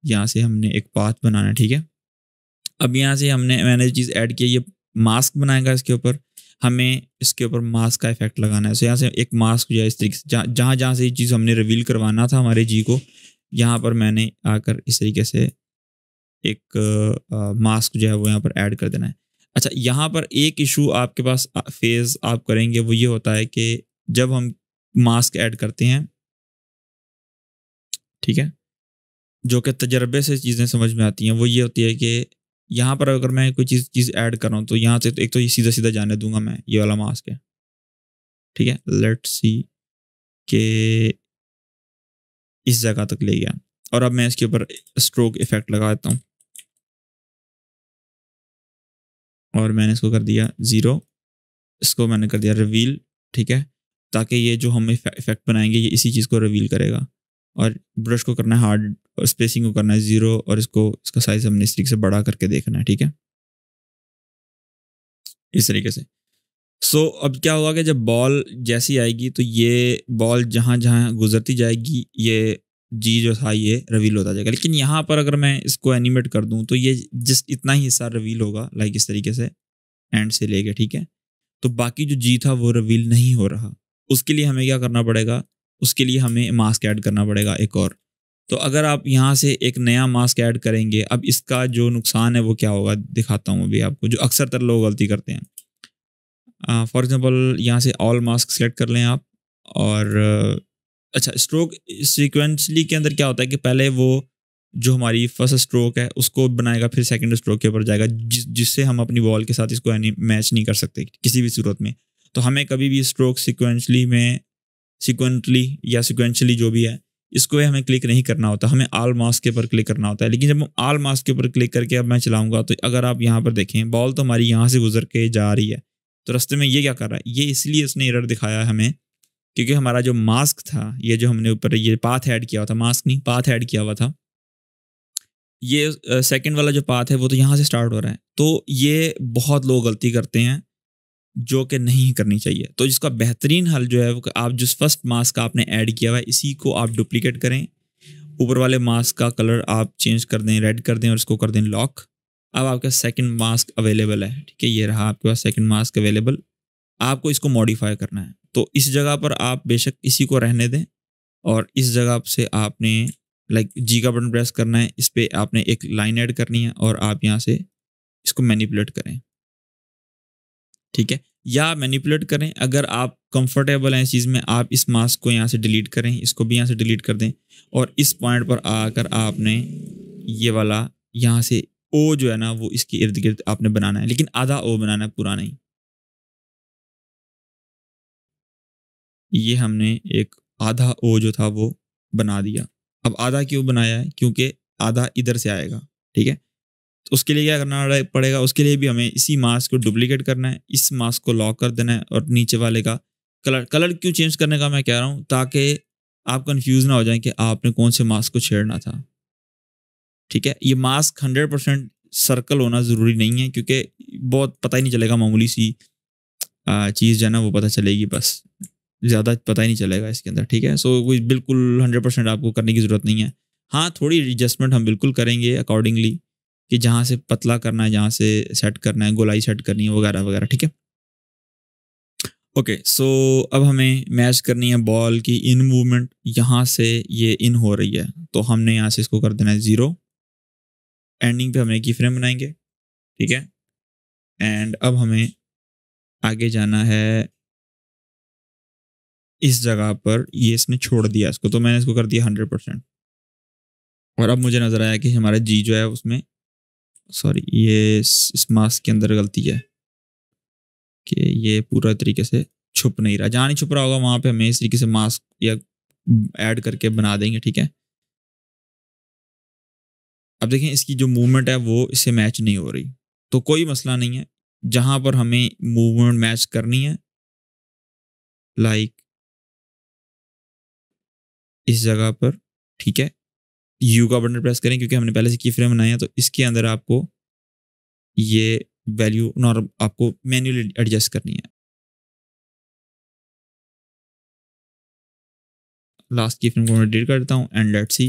यहाँ से हमने एक पाथ बनाना है ठीक है अब यहाँ से हमने मैंने चीज़ ऐड की ये मास्क बनाएगा इसके ऊपर हमें इसके ऊपर मास्क का इफेक्ट लगाना है सो यहाँ से एक मास्क जो है इस तरीके से जहाँ जहाँ से ये चीज़ हमने रिवील करवाना था हमारे जी को यहाँ पर मैंने आकर इस तरीके से एक मास्क जो है वो यहाँ पर ऐड कर देना है अच्छा यहाँ पर एक इशू आपके पास फेज आप करेंगे वो ये होता है कि जब हम मास्क ऐड करते हैं ठीक है जो कि तजर्बे से चीज़ें समझ में आती हैं वो ये होती है कि यहाँ पर अगर मैं कोई चीज़ चीज़ ऐड कर रहा हूँ तो यहाँ से तो एक तो ये सीधा सीधा जाने दूंगा मैं ये वाला मास्क है ठीक है लेट सी के इस जगह तक ले गया और अब मैं इसके ऊपर स्ट्रोक इफेक्ट लगा देता हूँ और मैंने इसको कर दिया ज़ीरो इसको मैंने कर दिया रिवील ठीक है ताकि ये जो हम इफेक्ट बनाएंगे ये इसी चीज़ को रिवील करेगा और ब्रश को करना है हार्ड और स्पेसिंग को करना है ज़ीरो और इसको इसका साइज़ हमने इस तरीके से बढ़ा करके देखना है ठीक है इस तरीके से सो so, अब क्या होगा कि जब बॉल जैसी आएगी तो ये बॉल जहाँ जहाँ गुजरती जाएगी ये जी जो था ये रिवील होता जाएगा लेकिन यहाँ पर अगर मैं इसको एनिमेट कर दूँ तो ये जिस इतना ही हिस्सा रिवील होगा लाइक इस तरीके से एंड से लेके ठीक है तो बाकी जो जी था वो रिवील नहीं हो रहा उसके लिए हमें क्या करना पड़ेगा उसके लिए हमें मास्क ऐड करना पड़ेगा एक और तो अगर आप यहाँ से एक नया मास्क ऐड करेंगे अब इसका जो नुकसान है वो क्या होगा दिखाता हूँ अभी आपको जो अक्सर तर लोग गलती करते हैं फॉर एग्ज़ाम्पल यहाँ से ऑल मास्क सेलेक्ट कर लें आप और अच्छा स्ट्रोक सिक्वेंसली के अंदर क्या होता है कि पहले वो जो हमारी फर्स्ट स्ट्रोक है उसको बनाएगा फिर सेकेंड स्ट्रोक के ऊपर जाएगा जिस जिससे हम अपनी वॉल के साथ इसको मैच नहीं कर सकते किसी भी सूरत में तो हमें कभी भी स्ट्रोक सिक्वेंशली में सिक्वेंटली या सिक्वेंशली जो भी है इसको हमें क्लिक नहीं करना होता हमें आल मास्क के ऊपर क्लिक करना होता है लेकिन जब हम आल मास्क के ऊपर क्लिक करके अब मैं चलाऊंगा तो अगर आप यहाँ पर देखें बॉल तो हमारी यहाँ से गुजर के जा रही है तो रस्ते में ये क्या कर रहा है ये इसलिए इसने एरर दिखाया हमें क्योंकि हमारा जो मास्क था ये जो हमने ऊपर ये पाथ ऐड किया हुआ था मास्क नहीं पाथ ऐड किया हुआ था ये सेकंड वाला जो पाथ है वो तो यहाँ से स्टार्ट हो रहा है तो ये बहुत लोग गलती करते हैं जो कि नहीं करनी चाहिए तो जिसका बेहतरीन हल जो है वो आप जिस फर्स्ट मास्क का आपने ऐड किया हुआ है इसी को आप डुप्लीकेट करें ऊपर वाले मास्क का कलर आप चेंज कर दें रेड कर दें और इसको कर दें लॉक अब आपका सेकंड मास्क अवेलेबल है ठीक है ये रहा आपके पास सेकंड मास्क अवेलेबल आपको इसको मॉडिफाई करना है तो इस जगह पर आप बेशक इसी को रहने दें और इस जगह से आपने लाइक जी का बटन प्रेस करना है इस पर आपने एक लाइन ऐड करनी है और आप यहाँ से इसको मैनिपुलेट करें ठीक है या मैनिपुलेट करें अगर आप कंफर्टेबल हैं इस चीज़ में आप इस मास्क को यहाँ से डिलीट करें इसको भी यहाँ से डिलीट कर दें और इस पॉइंट पर आकर आपने ये वाला यहाँ से ओ जो है ना वो इसके इर्द गिर्द आपने बनाना है लेकिन आधा ओ बनाना है पूरा नहीं ये हमने एक आधा ओ जो था वो बना दिया अब आधा क्यों बनाया है क्योंकि आधा इधर से आएगा ठीक है तो उसके लिए क्या करना पड़ेगा उसके लिए भी हमें इसी मास्क को डुप्लीकेट करना है इस मास्क को लॉक कर देना है और नीचे वाले का कलर कलर क्यों चेंज करने का मैं कह रहा हूँ ताकि आप कन्फ्यूज़ ना हो जाए कि आपने कौन से मास्क को छेड़ना था ठीक है ये मास्क हंड्रेड परसेंट सर्कल होना ज़रूरी नहीं है क्योंकि बहुत पता ही नहीं चलेगा मामूली सी चीज़ जो है ना वो पता चलेगी बस ज़्यादा पता ही नहीं चलेगा इसके अंदर ठीक है सो कोई बिल्कुल हंड्रेड परसेंट आपको करने की ज़रूरत नहीं है हाँ थोड़ी एडजस्टमेंट हम बिल्कुल करेंगे अकॉर्डिंगली कि जहाँ से पतला करना है जहाँ से सेट करना है गोलाई सेट करनी है वगैरह वगैरह ठीक है ओके okay, सो so अब हमें मैच करनी है बॉल की इन मूवमेंट यहाँ से ये इन हो रही है तो हमने यहाँ से इसको कर देना है ज़ीरो एंडिंग पे एक ही फ्रेम बनाएंगे ठीक है एंड अब हमें आगे जाना है इस जगह पर ये इसने छोड़ दिया इसको तो मैंने इसको कर दिया हंड्रेड परसेंट और अब मुझे नज़र आया कि हमारा जी जो है उसमें सॉरी ये इस, मास्क के अंदर गलती है कि ये पूरा तरीके से छुप नहीं रहा जहाँ नहीं छुप रहा होगा वहाँ पे हमें इस तरीके से मास्क या ऐड करके बना देंगे ठीक है अब देखें इसकी जो मूवमेंट है वो इससे मैच नहीं हो रही तो कोई मसला नहीं है जहाँ पर हमें मूवमेंट मैच करनी है लाइक इस जगह पर ठीक है यू का बटन प्रेस करें क्योंकि हमने पहले से की फ्रेम बनाया तो इसके अंदर आपको ये वैल्यू नॉर्म आपको मैन्युअली एडजस्ट करनी है लास्ट की फ्रेम को मैं डिलीट कर देता हूँ एंड लेट सी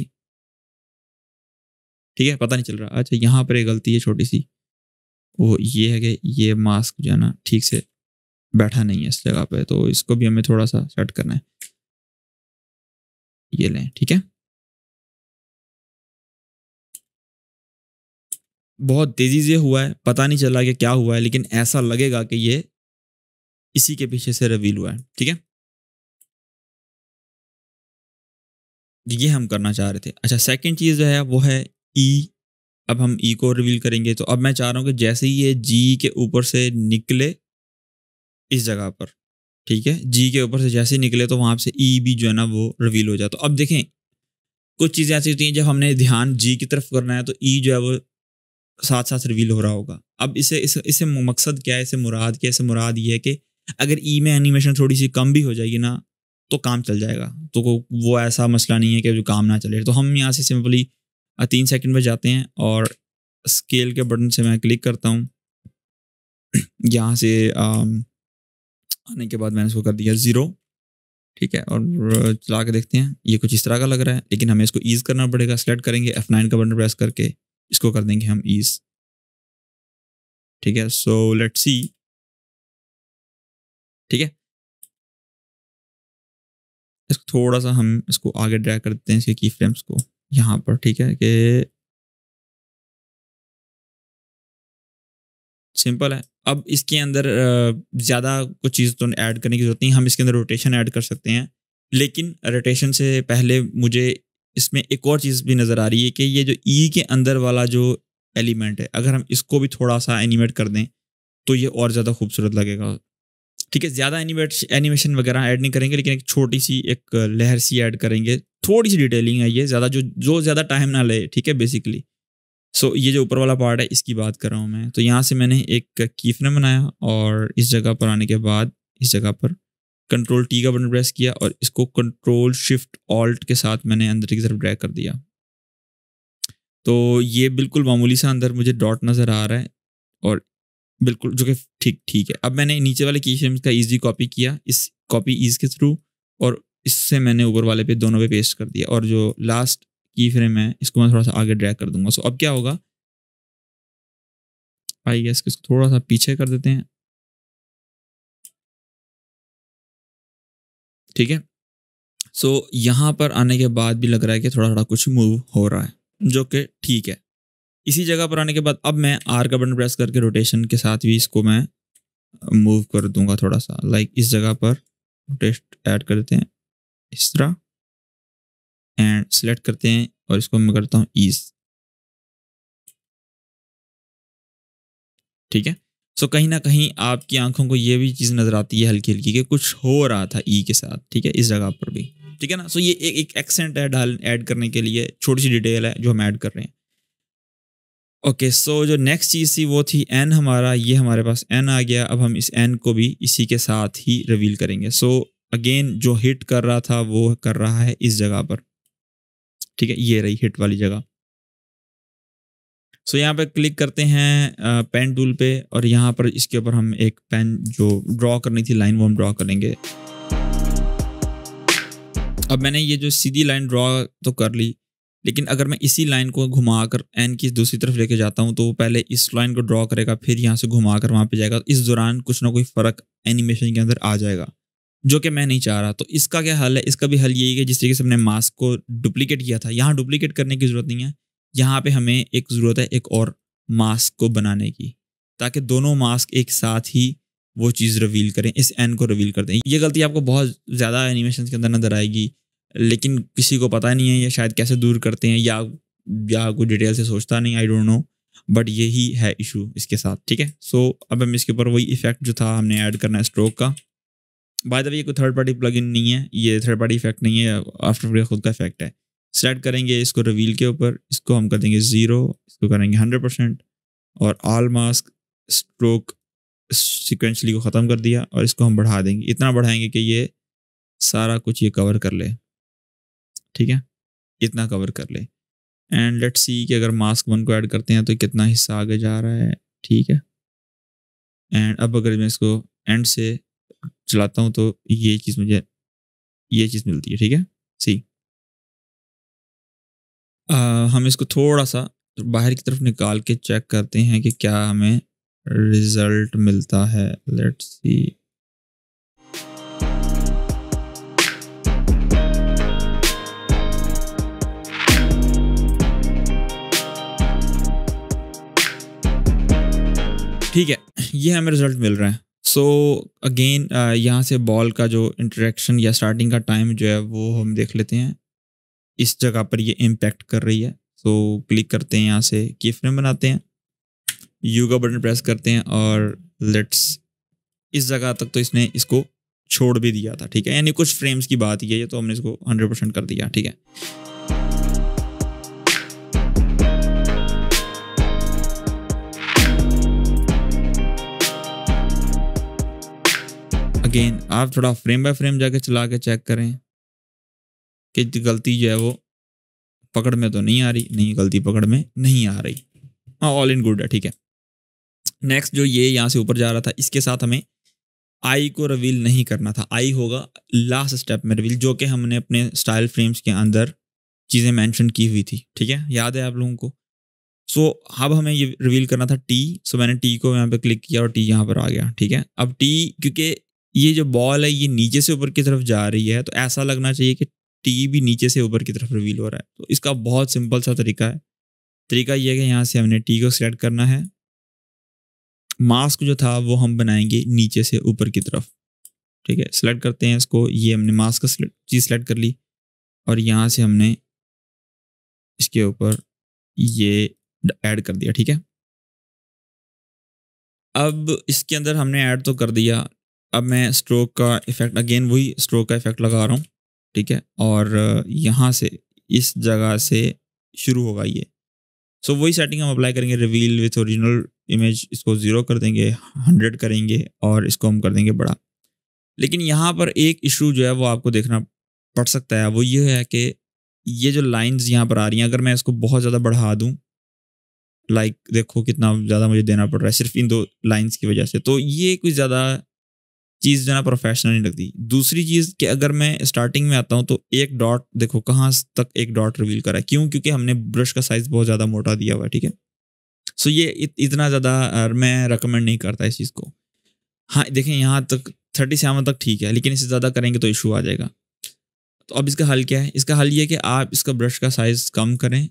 ठीक है पता नहीं चल रहा अच्छा यहाँ पर एक गलती है छोटी सी वो ये है कि ये मास्क जो है ना ठीक से बैठा नहीं है इस जगह पे तो इसको भी हमें थोड़ा सा सेट करना है ये लें ठीक है बहुत तेज़ी से हुआ है पता नहीं चला कि क्या हुआ है लेकिन ऐसा लगेगा कि ये इसी के पीछे से रिवील हुआ है ठीक है ये हम करना चाह रहे थे अच्छा सेकंड चीज़ जो है वो है ई e. अब हम ई e को रिवील करेंगे तो अब मैं चाह रहा हूँ कि जैसे ही ये जी के ऊपर से निकले इस जगह पर ठीक है जी के ऊपर से जैसे ही निकले तो वहाँ से ई e भी जो है ना वो रिवील हो जाए तो अब देखें कुछ चीज़ें ऐसी होती हैं जब हमने ध्यान जी की तरफ करना है तो ई e जो है वो साथ साथ रिवील हो रहा होगा अब इसे इस, इसे मकसद क्या है इसे मुराद क्या है इसे मुराद ये है कि अगर ई में एनिमेशन थोड़ी सी कम भी हो जाएगी ना तो काम चल जाएगा तो वो ऐसा मसला नहीं है कि जो काम ना चले तो हम यहाँ से सिंपली तीन सेकंड में जाते हैं और स्केल के बटन से मैं क्लिक करता हूँ यहाँ से आने के बाद मैंने इसको कर दिया ज़ीरो ठीक है और चला के देखते हैं ये कुछ इस तरह का लग रहा है लेकिन हमें इसको ईज़ करना पड़ेगा सेलेक्ट करेंगे एफ नाइन का बटन प्रेस करके इसको कर देंगे हम ईज ठीक है सो लेट सी ठीक है इसको थोड़ा सा हम इसको आगे ड्रैग देते हैं इसके की फ्रेम्स को यहाँ पर ठीक है कि सिंपल है अब इसके अंदर ज़्यादा कुछ चीज़ तो ऐड करने की ज़रूरत नहीं हम इसके अंदर रोटेशन ऐड कर सकते हैं लेकिन रोटेशन से पहले मुझे इसमें एक और चीज़ भी नज़र आ रही है कि ये जो ई के अंदर वाला जो एलिमेंट है अगर हम इसको भी थोड़ा सा एनिमेट कर दें तो ये और ज़्यादा खूबसूरत लगेगा ठीक है ज़्यादा एनिमेट एनिमेशन वगैरह ऐड नहीं करेंगे लेकिन एक छोटी सी एक लहर सी ऐड करेंगे थोड़ी सी डिटेलिंग है ये ज़्यादा जो जो ज़्यादा टाइम ना ले ठीक है बेसिकली सो so, ये जो ऊपर वाला पार्ट है इसकी बात कर रहा हूँ मैं तो यहाँ से मैंने एक कीफना बनाया और इस जगह पर आने के बाद इस जगह पर कंट्रोल टी का बटन प्रेस किया और इसको कंट्रोल शिफ्ट ऑल्ट के साथ मैंने अंदर की तरफ ड्रैग कर दिया तो ये बिल्कुल मामूली सा अंदर मुझे डॉट नज़र आ रहा है और बिल्कुल जो कि ठीक ठीक है अब मैंने नीचे वाले की फ्रेम का ईजी कॉपी किया इस कॉपी ईज के थ्रू और इससे मैंने ऊपर वाले पे दोनों पे पेस्ट कर दिया और जो लास्ट की फ्रेम है इसको मैं थोड़ा सा आगे ड्रैग कर दूंगा सो अब क्या होगा आई गेस इसको थोड़ा सा पीछे कर देते हैं ठीक है सो so, यहाँ पर आने के बाद भी लग रहा है कि थोड़ा थोड़ा कुछ मूव हो रहा है जो कि ठीक है इसी जगह पर आने के बाद अब मैं आर का बटन प्रेस करके रोटेशन के साथ भी इसको मैं मूव कर दूंगा थोड़ा सा लाइक इस जगह पर रोटेस्ट ऐड करते हैं इस तरह एंड सिलेक्ट करते हैं और इसको मैं करता हूँ ईज ठीक है सो कहीं ना कहीं आपकी आंखों को ये भी चीज़ नज़र आती है हल्की हल्की कि कुछ हो रहा था ई e के साथ ठीक है इस जगह पर भी ठीक है ना सो ये एक एक एक्सेंट है डाल ऐड करने के लिए छोटी सी डिटेल है जो हम ऐड कर रहे हैं ओके okay, सो so जो नेक्स्ट चीज़ थी वो थी एन हमारा ये हमारे पास एन आ गया अब हम इस एन को भी इसी के साथ ही रिवील करेंगे सो so, अगेन जो हिट कर रहा था वो कर रहा है इस जगह पर ठीक है ये रही हिट वाली जगह सो यहाँ पर क्लिक करते हैं पेन टूल पे और यहाँ पर इसके ऊपर हम एक पेन जो ड्रॉ करनी थी लाइन वो हम ड्रॉ करेंगे अब मैंने ये जो सीधी लाइन ड्रॉ तो कर ली लेकिन अगर मैं इसी लाइन को घुमा कर एन की दूसरी तरफ लेके जाता हूँ तो वो पहले इस लाइन को ड्रॉ करेगा फिर यहाँ से घुमा कर वहाँ पर जाएगा इस दौरान कुछ ना कोई फ़र्क एनिमेशन के अंदर आ जाएगा जो कि मैं नहीं चाह रहा तो इसका क्या हल है इसका भी हल यही है जिस तरीके से हमने मास्क को डुप्लीकेट किया था यहाँ डुप्लीकेट करने की ज़रूरत नहीं है यहाँ पे हमें एक ज़रूरत है एक और मास्क को बनाने की ताकि दोनों मास्क एक साथ ही वो चीज़ रिवील करें इस एन को रिवील कर दें ये गलती आपको बहुत ज़्यादा एनिमेशन के अंदर नजर आएगी लेकिन किसी को पता नहीं है या शायद कैसे दूर करते हैं या या कोई डिटेल से सोचता नहीं आई डोंट नो बट यही है इशू इसके साथ ठीक है सो अब हम इसके ऊपर वही इफेक्ट जो था हमने ऐड करना है स्ट्रोक का बाय द वे कोई थर्ड पार्टी प्लगइन नहीं है ये थर्ड पार्टी इफेक्ट नहीं है आफ्टर खुद का इफेक्ट है सेलेक्ट करेंगे इसको रिवील के ऊपर इसको हम कर देंगे ज़ीरो इसको करेंगे हंड्रेड परसेंट और आल मास्क स्ट्रोक सिक्वेंशली को ख़त्म कर दिया और इसको हम बढ़ा देंगे इतना बढ़ाएंगे कि ये सारा कुछ ये कवर कर ले ठीक है इतना कवर कर ले एंड लेट सी कि अगर मास्क वन को ऐड करते हैं तो कितना हिस्सा आगे जा रहा है ठीक है एंड अब अगर मैं इसको एंड से चलाता हूँ तो ये चीज़ मुझे ये चीज़ मिलती है ठीक है सी हम इसको थोड़ा सा बाहर की तरफ निकाल के चेक करते हैं कि क्या हमें रिजल्ट मिलता है लेट्स सी ठीक है ये हमें रिजल्ट मिल रहा है सो अगेन यहाँ से बॉल का जो इंटरेक्शन या स्टार्टिंग का टाइम जो है वो हम देख लेते हैं इस जगह पर ये इम्पैक्ट कर रही है तो क्लिक करते हैं यहाँ से की फ्रेम बनाते हैं यू का बटन प्रेस करते हैं और लेट्स इस जगह तक तो इसने इसको छोड़ भी दिया था ठीक है यानी कुछ फ्रेम्स की बात ही है ये तो हमने इसको 100 परसेंट कर दिया ठीक है अगेन आप थोड़ा फ्रेम बाय फ्रेम जाके चला के चेक करें कि गलती जो है वो पकड़ में तो नहीं आ रही नहीं गलती पकड़ में नहीं आ रही हाँ ऑल इन गुड है ठीक है नेक्स्ट जो ये यहाँ से ऊपर जा रहा था इसके साथ हमें आई को रिवील नहीं करना था आई होगा लास्ट स्टेप में रिवील जो कि हमने अपने स्टाइल फ्रेम्स के अंदर चीज़ें मेंशन की हुई थी ठीक है याद है आप लोगों को सो so, अब हमें ये रिवील करना था टी सो मैंने टी को यहाँ पे क्लिक किया और टी यहाँ पर आ गया ठीक है अब टी क्योंकि ये जो बॉल है ये नीचे से ऊपर की तरफ जा रही है तो ऐसा लगना चाहिए कि टी भी नीचे से ऊपर की तरफ रिवील हो रहा है तो इसका बहुत सिंपल सा तरीका है तरीका यह है कि यहाँ से हमने टी को सिलेक्ट करना है मास्क जो था वो हम बनाएंगे नीचे से ऊपर की तरफ ठीक है सिलेक्ट करते हैं इसको ये हमने मास्क का चीज़ सिलेक्ट कर ली और यहाँ से हमने इसके ऊपर ये ऐड कर दिया ठीक है अब इसके अंदर हमने ऐड तो कर दिया अब मैं स्ट्रोक का इफेक्ट अगेन वही स्ट्रोक का इफेक्ट लगा रहा हूँ ठीक है और यहाँ से इस जगह से शुरू होगा ये सो so, वही सेटिंग हम अप्लाई करेंगे रिवील विथ ओरिजिनल इमेज इसको ज़ीरो कर देंगे हंड्रेड करेंगे और इसको हम कर देंगे बड़ा लेकिन यहाँ पर एक इशू जो है वो आपको देखना पड़ सकता है वो ये है कि ये जो लाइंस यहाँ पर आ रही हैं अगर मैं इसको बहुत ज़्यादा बढ़ा दूँ लाइक देखो कितना ज़्यादा मुझे देना पड़ रहा है सिर्फ इन दो लाइंस की वजह से तो ये कुछ ज़्यादा चीज़ जो ना प्रोफेशनल नहीं लगती दूसरी चीज़ कि अगर मैं स्टार्टिंग में आता हूँ तो एक डॉट देखो कहाँ तक एक डॉट रिवील करा है क्यों क्योंकि हमने ब्रश का साइज़ बहुत ज़्यादा मोटा दिया हुआ है ठीक है सो ये इत, इतना ज़्यादा मैं रिकमेंड नहीं करता इस चीज़ को हाँ देखें यहाँ तक थर्टी सेवन तक ठीक है लेकिन इससे ज़्यादा करेंगे तो इशू आ जाएगा तो अब इसका हल क्या है इसका हल ये कि आप इसका ब्रश का साइज़ कम करें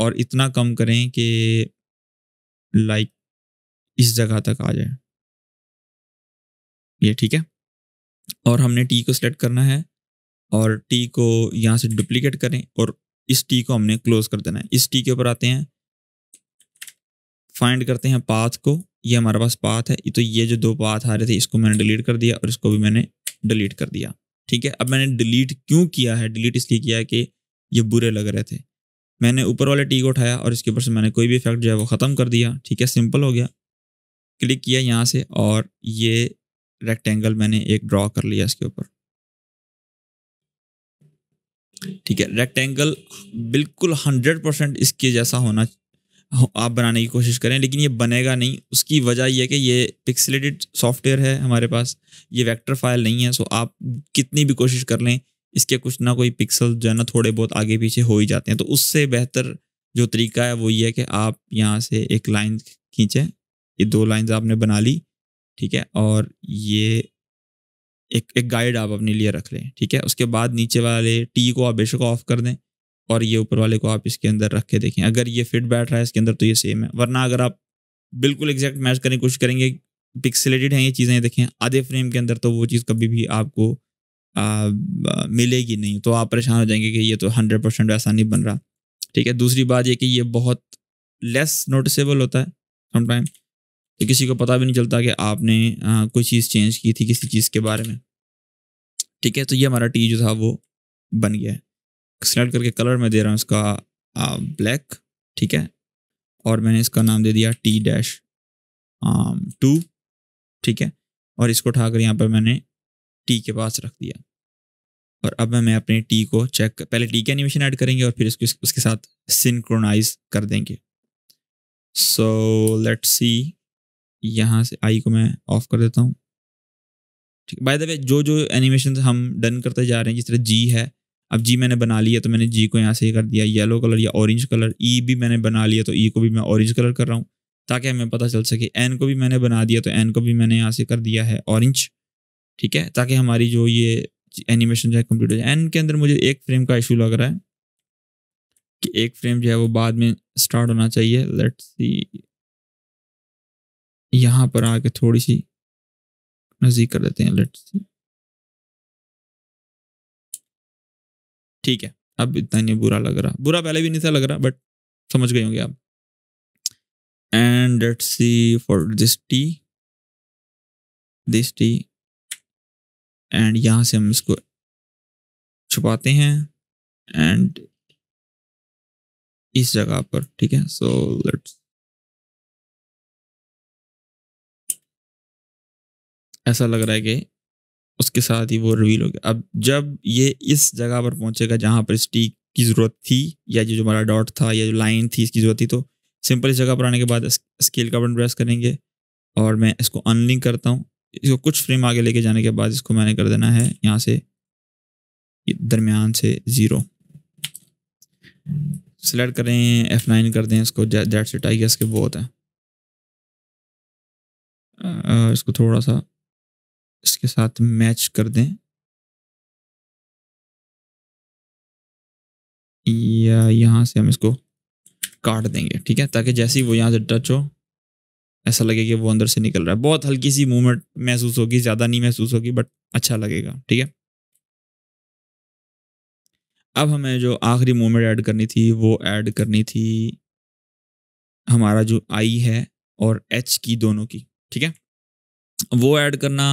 और इतना कम करें कि लाइक इस जगह तक आ जाए ये ठीक है और हमने टी को सिलेक्ट करना है और टी को यहाँ से डुप्लीकेट करें और इस टी को हमने क्लोज कर देना है इस टी के ऊपर आते हैं फाइंड करते हैं पाथ को ये हमारे पास पाथ है तो ये जो दो पाथ आ रहे थे इसको मैंने डिलीट कर दिया और इसको भी मैंने डिलीट कर दिया ठीक है अब मैंने डिलीट क्यों किया है डिलीट इसलिए किया है कि ये बुरे लग रहे थे मैंने ऊपर वाले टी को उठाया और इसके ऊपर से मैंने कोई भी इफेक्ट जो है वो ख़त्म कर दिया ठीक है सिंपल हो गया क्लिक किया यहाँ से और ये रेक्टेंगल मैंने एक ड्रॉ कर लिया इसके ऊपर ठीक है रेक्टेंगल बिल्कुल हंड्रेड परसेंट इसके जैसा होना आप बनाने की कोशिश करें लेकिन ये बनेगा नहीं उसकी वजह यह है कि ये पिक्सलेटेड सॉफ्टवेयर है हमारे पास ये वेक्टर फाइल नहीं है सो आप कितनी भी कोशिश कर लें इसके कुछ ना कोई पिक्सल जो है ना थोड़े बहुत आगे पीछे हो ही जाते हैं तो उससे बेहतर जो तरीका है वो ये है कि आप यहाँ से एक लाइन खींचें ये दो लाइंस आपने बना ली ठीक है और ये एक एक गाइड आप अपने लिए रख लें ठीक है उसके बाद नीचे वाले टी को आप बेशक ऑफ कर दें और ये ऊपर वाले को आप इसके अंदर रख के देखें अगर ये फिट बैठ रहा है इसके अंदर तो ये सेम है वरना अगर आप बिल्कुल एग्जैक्ट मैच करने की कोशिश करेंगे पिक्सलेटेड हैं ये चीज़ें देखें आधे फ्रेम के अंदर तो वो चीज़ कभी भी आपको आ, आ, मिलेगी नहीं तो आप परेशान हो जाएंगे कि ये तो हंड्रेड परसेंट ऐसा नहीं बन रहा ठीक है दूसरी बात ये कि ये बहुत लेस नोटिसेबल होता है समटाइम तो किसी को पता भी नहीं चलता कि आपने आ, कोई चीज़ चेंज की थी किसी चीज़ के बारे में ठीक है तो ये हमारा टी जो था वो बन गया है सिलेक्ट करके कलर मैं दे रहा हूँ इसका आ, ब्लैक ठीक है और मैंने इसका नाम दे दिया टी डैश टू ठीक है और इसको उठाकर यहाँ पर मैंने टी के पास रख दिया और अब मैं अपने टी को चेक पहले टी के एनिमेशन ऐड करेंगे और फिर इसको उसके साथ सिंक्रोनाइज कर देंगे सो लेट्स सी यहाँ से आई को मैं ऑफ कर देता हूँ ठीक बाय द वे जो जो एनिमेशन हम डन करते जा रहे हैं जिस तरह जी है अब जी मैंने बना लिया तो मैंने जी को यहाँ से ही कर दिया येलो कलर या ऑरेंज कलर ई भी मैंने बना लिया तो ई e को भी मैं ऑरेंज कलर कर रहा हूँ ताकि हमें पता चल सके एन को भी मैंने बना दिया तो एन को भी मैंने यहाँ से कर दिया है ऑरेंज ठीक है ताकि हमारी जो ये एनिमेशन जो है कंप्लीट हो जाए एन के अंदर मुझे एक फ्रेम का इशू लग रहा है कि एक फ्रेम जो है वो बाद में स्टार्ट होना चाहिए लेट्स सी यहाँ पर आके थोड़ी सी नज़दीक कर देते हैं लेट्स ठीक है अब इतना नहीं बुरा लग रहा बुरा पहले भी नहीं था लग रहा बट समझ गए होंगे आप and let's see for this T this T and यहाँ से हम इसको छुपाते हैं एंड इस जगह पर ठीक है सो लेट्स ऐसा लग रहा है कि उसके साथ ही वो रिवील हो गया अब जब ये इस जगह पर पहुंचेगा जहाँ पर स्टीक की ज़रूरत थी या जो हमारा डॉट था या जो लाइन थी इसकी ज़रूरत थी तो सिंपल इस जगह पर आने के बाद स्केल का बटन प्रेस करेंगे और मैं इसको अनलिंक करता हूँ इसको कुछ फ्रेम आगे लेके जाने के बाद इसको मैंने कर देना है यहाँ से दरमियान से ज़ीरो सेलेक्ट करें एफ नाइन कर दें इसको जेड सेट आई के बहुत है इसको थोड़ा सा इसके साथ मैच कर दें या यहाँ से हम इसको काट देंगे ठीक है ताकि जैसे ही वो यहाँ से टच हो ऐसा लगे कि वो अंदर से निकल रहा है बहुत हल्की सी मूवमेंट महसूस होगी ज़्यादा नहीं महसूस होगी बट अच्छा लगेगा ठीक है अब हमें जो आखिरी मूवमेंट ऐड करनी थी वो ऐड करनी थी हमारा जो आई है और एच की दोनों की ठीक है वो ऐड करना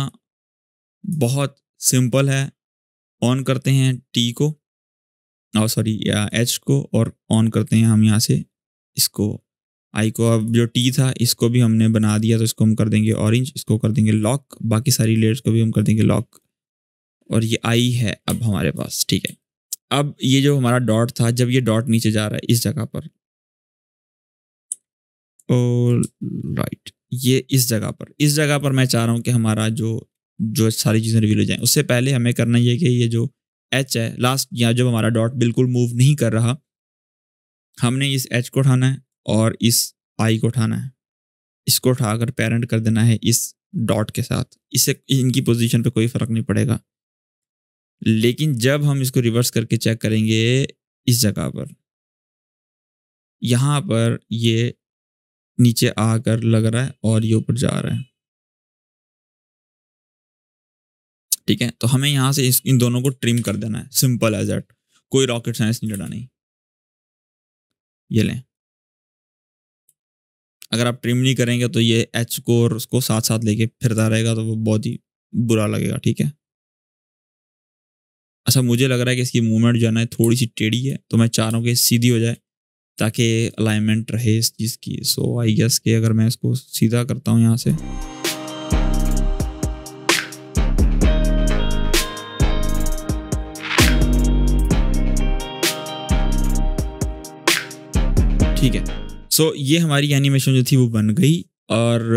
बहुत सिंपल है ऑन करते हैं टी को और सॉरी एच को और ऑन करते हैं हम यहाँ से इसको आई को अब जो टी था इसको भी हमने बना दिया तो इसको हम कर देंगे ऑरेंज इसको कर देंगे लॉक बाकी सारी लेयर्स को भी हम कर देंगे लॉक और ये आई है अब हमारे पास ठीक है अब ये जो हमारा डॉट था जब ये डॉट नीचे जा रहा है इस जगह पर राइट ये इस जगह पर इस जगह पर मैं चाह रहा हूँ कि हमारा जो जो सारी चीज़ें रिवील हो जाएँ उससे पहले हमें करना ये कि ये जो एच है लास्ट या जब हमारा डॉट बिल्कुल मूव नहीं कर रहा हमने इस एच को उठाना है और इस आई को उठाना है इसको उठाकर पेरेंट कर देना है इस डॉट के साथ इससे इनकी पोजीशन पे कोई फ़र्क नहीं पड़ेगा लेकिन जब हम इसको रिवर्स करके चेक करेंगे इस जगह पर यहाँ पर ये नीचे आकर लग रहा है और ये ऊपर जा रहा है ठीक है तो हमें यहाँ से इस इन दोनों को ट्रिम कर देना है सिंपल एज एट कोई रॉकेट साइंस नहीं नहीं ये लें अगर आप ट्रिम नहीं करेंगे तो ये एच को और उसको साथ साथ लेके फिरता रहेगा तो वो बहुत ही बुरा लगेगा ठीक है अच्छा मुझे लग रहा है कि इसकी मूवमेंट जो है ना थोड़ी सी टेढ़ी है तो मैं चारों के सीधी हो जाए ताकि अलाइनमेंट रहे इस चीज़ की सो आई गेस कि अगर मैं इसको सीधा करता हूँ यहाँ से ठीक है सो so, ये हमारी एनिमेशन जो थी वो बन गई और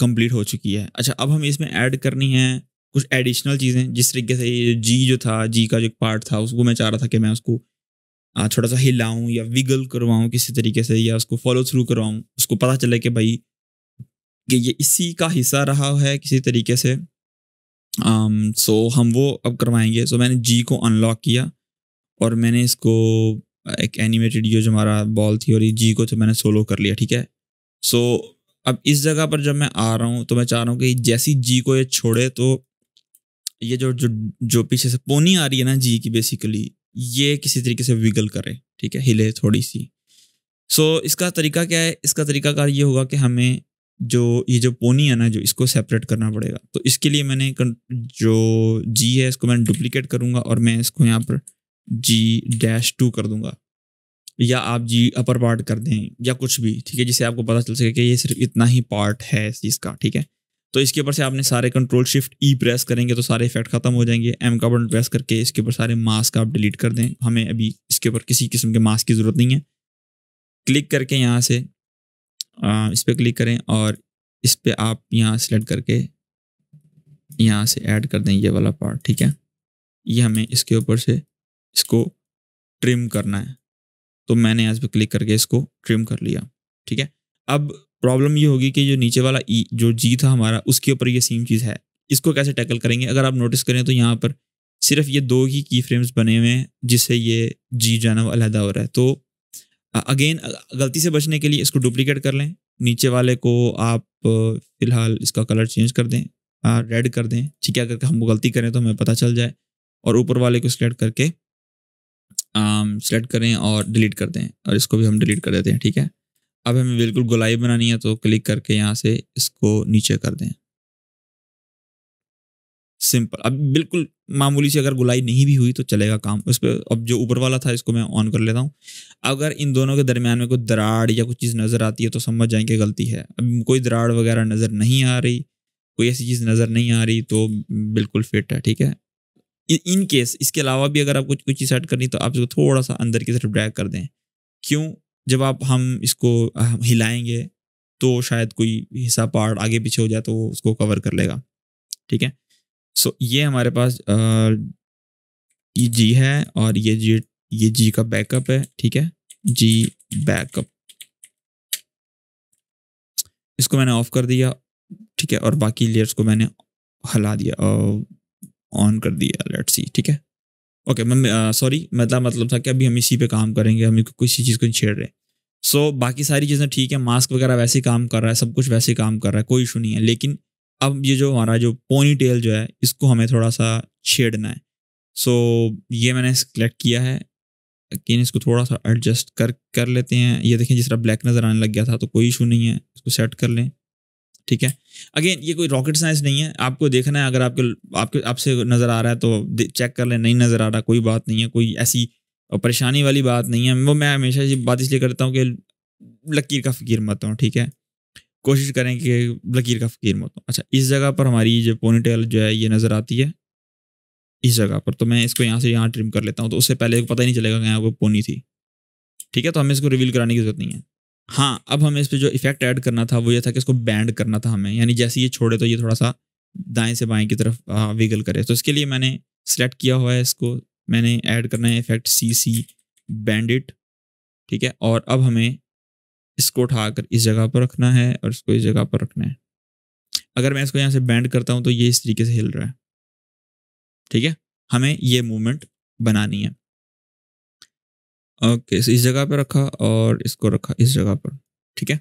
कंप्लीट uh, हो चुकी है अच्छा अब हम इसमें ऐड करनी है कुछ एडिशनल चीज़ें जिस तरीके से ये जी जो था जी का जो एक पार्ट था उसको मैं चाह रहा था कि मैं उसको थोड़ा सा हिलाऊं या विगल करवाऊं किसी तरीके से या उसको फॉलो थ्रू करवाऊं उसको पता चले कि भाई कि ये इसी का हिस्सा रहा है किसी तरीके से आम, um, सो हम वो अब करवाएंगे सो मैंने जी को अनलॉक किया और मैंने इसको एक एनिमेटेड ये जो हमारा बॉल थी और ये जी को तो मैंने सोलो कर लिया ठीक है सो so, अब इस जगह पर जब मैं आ रहा हूँ तो मैं चाह रहा हूँ कि जैसी जी को ये छोड़े तो ये जो जो जो पीछे से पोनी आ रही है ना जी की बेसिकली ये किसी तरीके से विगल करे ठीक है हिले थोड़ी सी सो so, इसका तरीका क्या है इसका तरीका कार ये होगा कि हमें जो ये जो पोनी है ना जो इसको सेपरेट करना पड़ेगा तो इसके लिए मैंने जो जी है इसको मैं डुप्लीकेट करूँगा और मैं इसको यहाँ पर जी डैश टू कर दूंगा या आप जी अपर पार्ट कर दें या कुछ भी ठीक है जिससे आपको पता चल सके कि ये सिर्फ इतना ही पार्ट है इस चीज़ का ठीक है तो इसके ऊपर से आपने सारे कंट्रोल शिफ्ट ई प्रेस करेंगे तो सारे इफेक्ट खत्म हो जाएंगे एम का बटन प्रेस करके इसके ऊपर सारे मास्क आप डिलीट कर दें हमें अभी इसके ऊपर किसी किस्म के मास्क की ज़रूरत नहीं है क्लिक करके यहाँ से आ, इस पर क्लिक करें और इस पर आप यहाँ सेलेक्ट करके यहाँ से ऐड कर दें ये वाला पार्ट ठीक है ये हमें इसके ऊपर से इसको ट्रिम करना है तो मैंने यहाँ पे क्लिक करके इसको ट्रिम कर लिया ठीक है अब प्रॉब्लम ये होगी कि जो नीचे वाला ई जो जी था हमारा उसके ऊपर ये सेम चीज़ है इसको कैसे टैकल करेंगे अगर आप नोटिस करें तो यहाँ पर सिर्फ ये दो ही की फ्रेम्स बने हुए हैं जिससे ये जी जाना अलहदा हो रहा है तो अगेन गलती से बचने के लिए इसको डुप्लीकेट कर लें नीचे वाले को आप फ़िलहाल इसका कलर चेंज कर दें रेड कर दें ठीक है अगर हम गलती करें तो हमें पता चल जाए और ऊपर वाले को स्लेक्ट करके सेलेक्ट um, करें और डिलीट कर दें और इसको भी हम डिलीट कर देते हैं ठीक है अब हमें बिल्कुल गोलाई बनानी है तो क्लिक करके यहाँ से इसको नीचे कर दें सिंपल अब बिल्कुल मामूली से अगर गुलाई नहीं भी हुई तो चलेगा काम उस पर अब जो ऊपर वाला था इसको मैं ऑन कर लेता हूँ अगर इन दोनों के दरमियान में कोई दराड़ या कुछ चीज़ नज़र आती है तो समझ जाएंगे गलती है अब कोई दराड़ वगैरह नज़र नहीं आ रही कोई ऐसी चीज़ नज़र नहीं आ रही तो बिल्कुल फिट है ठीक है इन केस इसके अलावा भी अगर आप कुछ कुछ चीज़ ऐड करनी तो आप इसको थोड़ा सा अंदर की तरफ ड्रैग कर दें क्यों जब आप हम इसको हिलाएंगे तो शायद कोई हिस्सा पार्ट आगे पीछे हो जाए तो वो उसको कवर कर लेगा ठीक है सो so, ये हमारे पास ये जी है और ये जी ये जी का बैकअप है ठीक है जी बैकअप इसको मैंने ऑफ कर दिया ठीक है और बाकी लेयर्स को मैंने हिला दिया ऑन कर दिया लेट सी ठीक है ओके मैं सॉरी uh, मतलब मतलब था कि अभी हम इसी पे काम करेंगे हम किसी चीज़ को नहीं छेड़ रहे सो so, बाकी सारी चीज़ें ठीक है मास्क वगैरह वैसे ही काम कर रहा है सब कुछ वैसे ही काम कर रहा है कोई इशू नहीं है लेकिन अब ये जो हमारा जो पोनी टेल जो है इसको हमें थोड़ा सा छेड़ना है सो so, ये मैंने सेलेक्ट किया है लेकिन इसको थोड़ा सा एडजस्ट कर कर लेते हैं ये देखें जिस तरह ब्लैक नज़र आने लग गया था तो कोई इशू नहीं है इसको सेट कर लें ठीक है अगेन ये कोई रॉकेट साइंस नहीं है आपको देखना है अगर आपके आपके आपसे नज़र आ रहा है तो चेक कर लें नहीं नज़र आ रहा कोई बात नहीं है कोई ऐसी परेशानी वाली बात नहीं है वो मैं हमेशा ये बात इसलिए करता हूँ कि लकीर का फ़कीर मत हूँ ठीक है कोशिश करें कि लकीर का फ़कीर मत हूँ अच्छा इस जगह पर हमारी जो टेल जो है ये नज़र आती है इस जगह पर तो मैं इसको यहाँ से यहाँ ट्रिम कर लेता हूँ तो उससे पहले पता ही नहीं चलेगा कि यहाँ वो पोनी थी ठीक है तो हमें इसको रिवील कराने की ज़रूरत नहीं है हाँ अब हमें इस पर जो इफेक्ट ऐड करना था वो ये था कि इसको बैंड करना था हमें यानी जैसे ये छोड़े तो ये थोड़ा सा दाएं से बाएं की तरफ विगल करे तो इसके लिए मैंने सेलेक्ट किया हुआ है इसको मैंने ऐड करना है इफेक्ट सी सी बैंडिट ठीक है और अब हमें इसको उठाकर इस जगह पर रखना है और इसको इस जगह पर रखना है अगर मैं इसको यहाँ से बैंड करता हूँ तो ये इस तरीके से हिल रहा है ठीक है हमें ये मूवमेंट बनानी है ओके इस जगह पर रखा और इसको रखा इस जगह पर ठीक है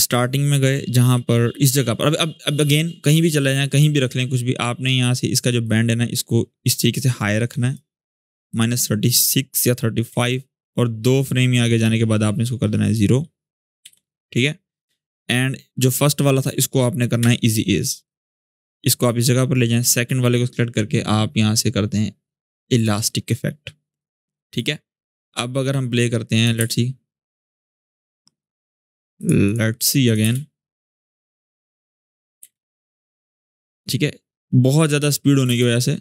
स्टार्टिंग में गए जहाँ पर इस जगह पर अब अब अब अगेन कहीं भी चले जाएँ कहीं भी रख लें कुछ भी आपने यहाँ से इसका जो बैंड है ना इसको इस तरीके से हाई रखना है माइनस थर्टी सिक्स या थर्टी फाइव और दो फ्रेम ही आगे जाने के बाद आपने इसको कर देना है ज़ीरो ठीक है एंड जो फर्स्ट वाला था इसको आपने करना है इजी इज इसको आप इस जगह पर ले जाएँ सेकेंड वाले को सिलेक्ट करके आप यहाँ से करते हैं इलास्टिक इफेक्ट ठीक है अब अगर हम प्ले करते हैं let's see let's see again ठीक है बहुत ज़्यादा स्पीड होने की वजह से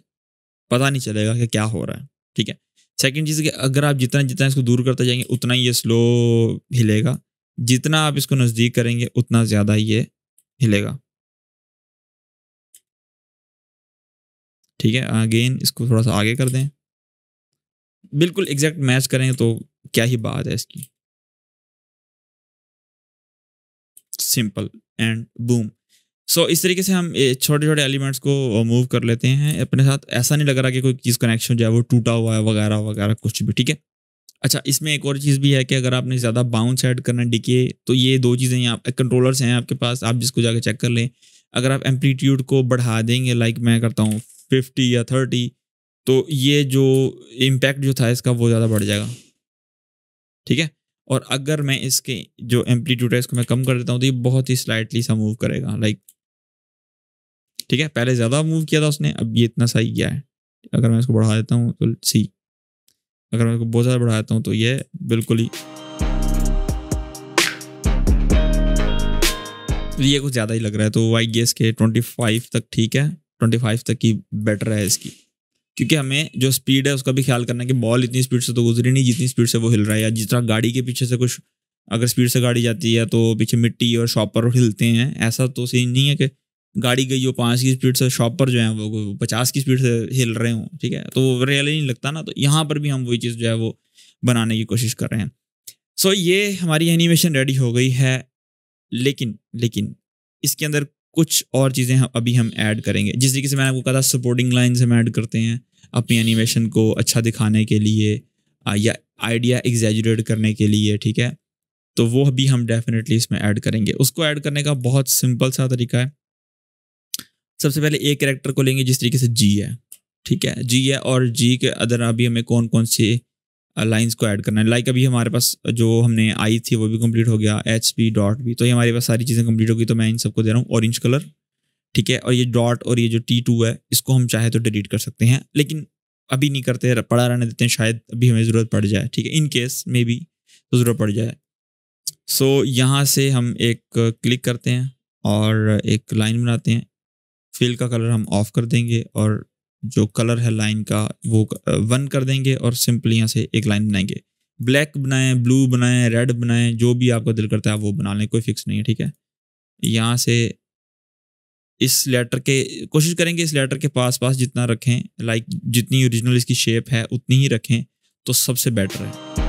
पता नहीं चलेगा कि क्या हो रहा है ठीक है सेकेंड चीज़ कि अगर आप जितना जितना इसको दूर करते जाएंगे उतना ही ये स्लो हिलेगा जितना आप इसको नज़दीक करेंगे उतना ज़्यादा ये हिलेगा ठीक है अगेन इसको थोड़ा सा आगे कर दें बिल्कुल एग्जैक्ट मैच करें तो क्या ही बात है इसकी सिंपल एंड बूम सो इस तरीके से हम छोटे छोटे एलिमेंट्स को मूव कर लेते हैं अपने साथ ऐसा नहीं लग रहा कि कोई चीज़ कनेक्शन जो है वो टूटा हुआ है वगैरह वगैरह कुछ भी ठीक है अच्छा इसमें एक और चीज़ भी है कि अगर आपने ज़्यादा बाउंस ऐड करना डिके तो ये दो चीज़ें आप कंट्रोलर्स हैं आपके पास आप जिसको जाके चेक कर लें अगर आप एम्पलीट्यूड को बढ़ा देंगे लाइक मैं करता हूँ फिफ्टी या थर्टी तो ये जो इम्पैक्ट जो था इसका वो ज़्यादा बढ़ जाएगा ठीक है और अगर मैं इसके जो एम्पलीट्यूड है इसको मैं कम कर देता हूँ तो ये बहुत ही स्लाइटली सा मूव करेगा लाइक ठीक है पहले ज़्यादा मूव किया था उसने अब ये इतना सही किया है अगर मैं इसको बढ़ा देता हूँ तो सी अगर मैं इसको बहुत ज़्यादा बढ़ा देता हूँ तो ये बिल्कुल ही तो ये कुछ ज़्यादा ही लग रहा है तो वाई गेस के फाइव तक ठीक है फाइव तक ही बेटर है इसकी क्योंकि हमें जो स्पीड है उसका भी ख्याल करना है कि बॉल इतनी स्पीड से तो गुजरी नहीं जितनी स्पीड से वो हिल रहा है या जिस तरह गाड़ी के पीछे से कुछ अगर स्पीड से गाड़ी जाती है तो पीछे मिट्टी और शॉपर हिलते हैं ऐसा तो सीन नहीं है कि गाड़ी गई हो पाँच की स्पीड से शॉपर जो है वो पचास की स्पीड से हिल रहे हों ठीक है तो वो रियल नहीं लगता ना तो यहाँ पर भी हम वही चीज़ जो है वो बनाने की कोशिश कर रहे हैं सो ये हमारी एनिमेशन रेडी हो गई है लेकिन लेकिन इसके अंदर कुछ और चीज़ें हम अभी हम ऐड करेंगे जिस तरीके से मैंने आपको कहा था सपोर्टिंग लाइन्स हम ऐड करते हैं अपनी एनिमेशन को अच्छा दिखाने के लिए या आइडिया एग्जेजरेट करने के लिए ठीक है तो वो भी हम डेफिनेटली इसमें ऐड करेंगे उसको ऐड करने का बहुत सिंपल सा तरीका है सबसे पहले एक करेक्टर को लेंगे जिस तरीके से जी है ठीक है जी है और जी के अदर अभी हमें कौन कौन सी लाइंस को ऐड करना है लाइक अभी हमारे पास जो हमने आई थी वो भी कंप्लीट हो गया एच बी डॉट भी तो ये हमारे पास सारी चीज़ें कंप्लीट हो गई तो मैं इन सबको दे रहा हूँ ऑरेंज कलर ठीक है और ये डॉट और ये जो टी टू है इसको हम चाहे तो डिलीट कर सकते हैं लेकिन अभी नहीं करते पड़ा रहने देते हैं शायद अभी हमें ज़रूरत पड़ जाए ठीक है इन केस मे बी तो ज़रूरत पड़ जाए सो so, यहाँ से हम एक क्लिक करते हैं और एक लाइन बनाते हैं फिल का कलर हम ऑफ कर देंगे और जो कलर है लाइन का वो वन कर देंगे और सिंपली यहाँ से एक लाइन बनाएंगे ब्लैक बनाएं ब्लू बनाएं रेड बनाएं जो भी आपका दिल करता है वो बना लें कोई फिक्स नहीं है ठीक है यहाँ से इस लेटर के कोशिश करेंगे इस लेटर के पास पास जितना रखें लाइक जितनी ओरिजिनल इसकी शेप है उतनी ही रखें तो सबसे बेटर है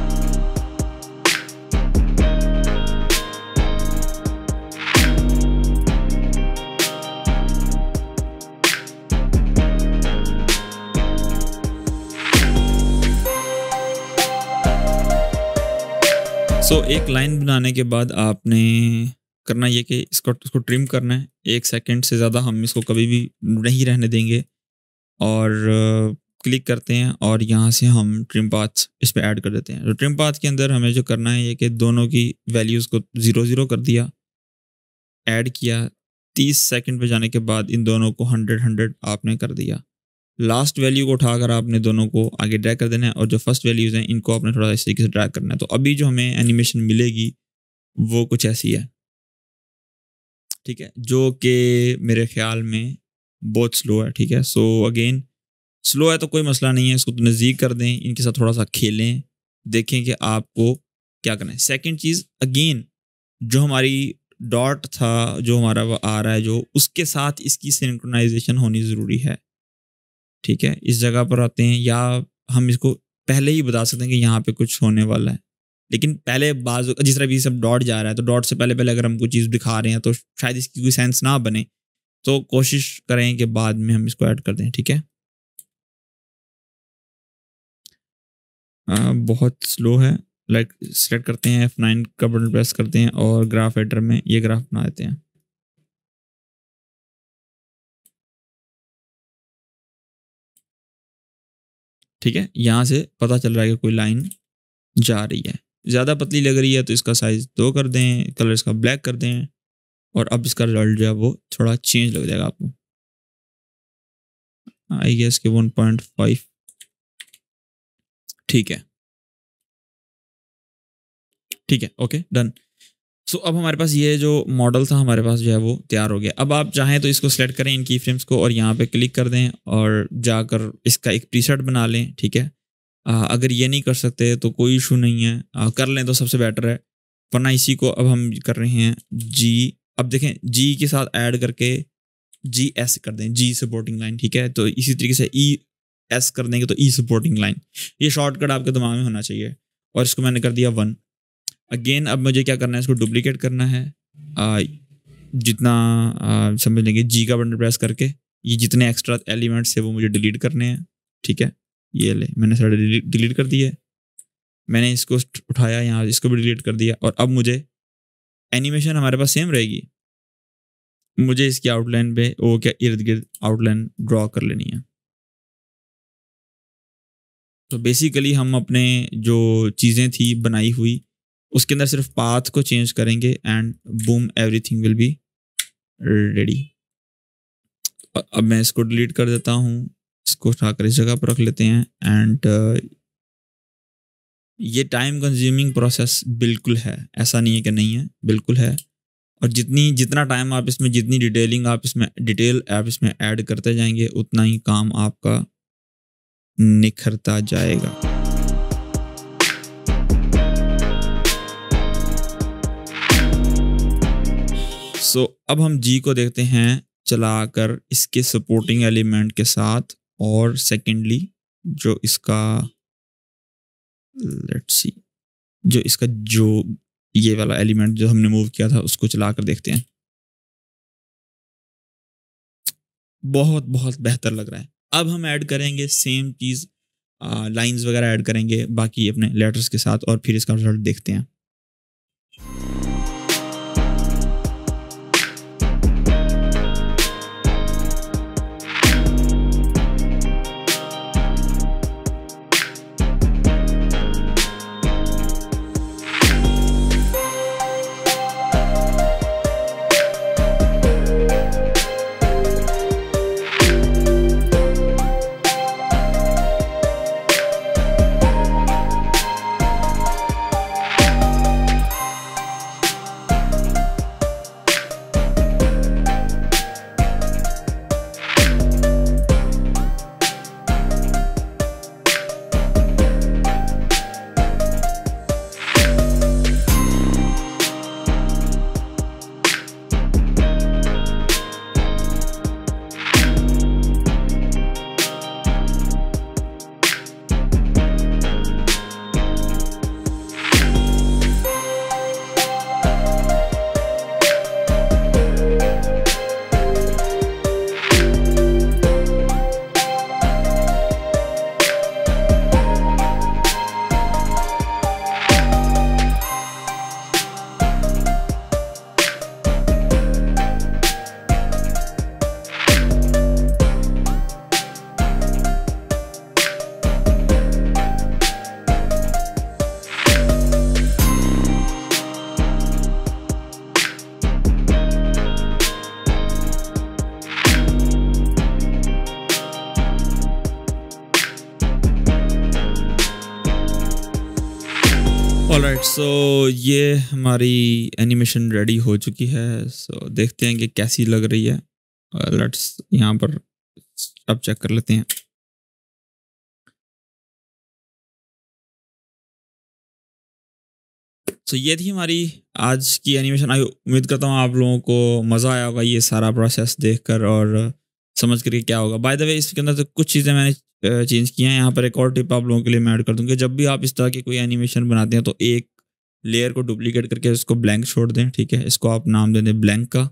सो so, एक लाइन बनाने के बाद आपने करना ये कि इसको इसको ट्रिम करना है एक सेकंड से ज़्यादा हम इसको कभी भी नहीं रहने देंगे और क्लिक करते हैं और यहाँ से हम ट्रिम पाथ इस पर ऐड कर देते हैं तो ट्रिम पाथ के अंदर हमें जो करना है ये कि दोनों की वैल्यूज़ को ज़ीरो ज़ीरो कर दिया ऐड किया तीस सेकंड पे जाने के बाद इन दोनों को हंड्रेड हंड्रेड आपने कर दिया लास्ट वैल्यू को उठाकर आपने दोनों को आगे ड्रैग कर देना है और जो फर्स्ट वैल्यूज़ हैं इनको आपने थोड़ा इस तरीके से ड्रैग करना है तो अभी जो हमें एनिमेशन मिलेगी वो कुछ ऐसी है ठीक है जो कि मेरे ख्याल में बहुत स्लो है ठीक है सो so, अगेन स्लो है तो कोई मसला नहीं है इसको तो नज़दीक कर दें इनके साथ थोड़ा सा खेलें देखें कि आपको क्या करना है सेकेंड चीज़ अगेन जो हमारी डॉट था जो हमारा आ रहा है जो उसके साथ इसकी सिंक्रोनाइजेशन होनी ज़रूरी है ठीक है इस जगह पर आते हैं या हम इसको पहले ही बता सकते हैं कि यहाँ पे कुछ होने वाला है लेकिन पहले बाज जिस तरह भी सब डॉट जा रहा है तो डॉट से पहले पहले अगर हम कोई चीज़ दिखा रहे हैं तो शायद इसकी कोई सेंस ना बने तो कोशिश करें कि बाद में हम इसको ऐड कर दें ठीक है आ, हाँ, बहुत स्लो है लाइक सेलेक्ट करते हैं एफ नाइन का बटन प्रेस करते हैं और ग्राफ एडर में ये ग्राफ बना देते हैं ठीक है यहाँ से पता चल रहा है कि कोई लाइन जा रही है ज़्यादा पतली लग रही है तो इसका साइज़ दो कर दें कलर इसका ब्लैक कर दें और अब इसका रिजल्ट जो है वो थोड़ा चेंज लग जाएगा आपको आई गेस के वन पॉइंट फाइव ठीक है ठीक है ओके डन सो अब हमारे पास ये जो मॉडल था हमारे पास जो है वो तैयार हो गया अब आप चाहें तो इसको सेलेक्ट करें इन की फ्रेम्स को और यहाँ पे क्लिक कर दें और जाकर इसका एक प्रीसेट बना लें ठीक है आ, अगर ये नहीं कर सकते तो कोई इशू नहीं है आ, कर लें तो सबसे बेटर है वरना इसी को अब हम कर रहे हैं जी अब देखें जी के साथ ऐड करके जी एस कर दें जी सपोर्टिंग लाइन ठीक है तो इसी तरीके से ई e एस कर देंगे तो ई सपोर्टिंग लाइन ये शॉर्टकट आपके दिमाग में होना चाहिए और इसको मैंने कर दिया वन अगेन अब मुझे क्या करना है इसको डुप्लीकेट करना है आ, जितना समझ लेंगे जी का बटन प्रेस करके ये जितने एक्स्ट्रा एलिमेंट्स है वो मुझे डिलीट करने हैं ठीक है ये ले मैंने सारे डिलीट कर दिए मैंने इसको उठाया यहाँ इसको भी डिलीट कर दिया और अब मुझे एनिमेशन हमारे पास सेम रहेगी मुझे इसकी आउटलाइन पे वो क्या इर्द गिर्द आउटलाइन ड्रॉ कर लेनी है तो बेसिकली हम अपने जो चीज़ें थी बनाई हुई उसके अंदर सिर्फ पाथ को चेंज करेंगे and boom everything will be ready अब मैं इसको डिलीट कर देता हूँ इसको उठाकर इस जगह पर रख लेते हैं एंड ये टाइम कंज्यूमिंग प्रोसेस बिल्कुल है ऐसा नहीं है कि नहीं है बिल्कुल है और जितनी जितना टाइम आप इसमें जितनी डिटेलिंग आप इसमें डिटेल आप इसमें ऐड करते जाएंगे उतना ही काम आपका निखरता जाएगा सो so, अब हम जी को देखते हैं चलाकर इसके सपोर्टिंग एलिमेंट के साथ और सेकेंडली जो इसका लेट्स सी जो इसका जो ये वाला एलिमेंट जो हमने मूव किया था उसको चला कर देखते हैं बहुत बहुत बेहतर लग रहा है अब हम ऐड करेंगे सेम चीज़ लाइंस वगैरह ऐड करेंगे बाकी अपने लेटर्स के साथ और फिर इसका रिजल्ट देखते हैं राइट सो ये हमारी एनिमेशन रेडी हो चुकी है सो so, देखते हैं कि कैसी लग रही है लेट्स uh, यहाँ पर अब चेक कर लेते हैं सो so, ये थी हमारी आज की एनिमेशन आई उम्मीद करता हूँ आप लोगों को मज़ा आया होगा ये सारा प्रोसेस देखकर और समझ करके क्या होगा बाय द वे इसके अंदर तो कुछ चीज़ें मैंने चेंज किया है यहाँ पर एक और टिप आप लोगों के लिए मैं ऐड कर दूँगी जब भी आप इस तरह की कोई एनिमेशन बनाते हैं तो एक लेयर को डुप्लीकेट करके इसको ब्लैंक छोड़ दें ठीक है इसको आप नाम दे दें ब्लैंक का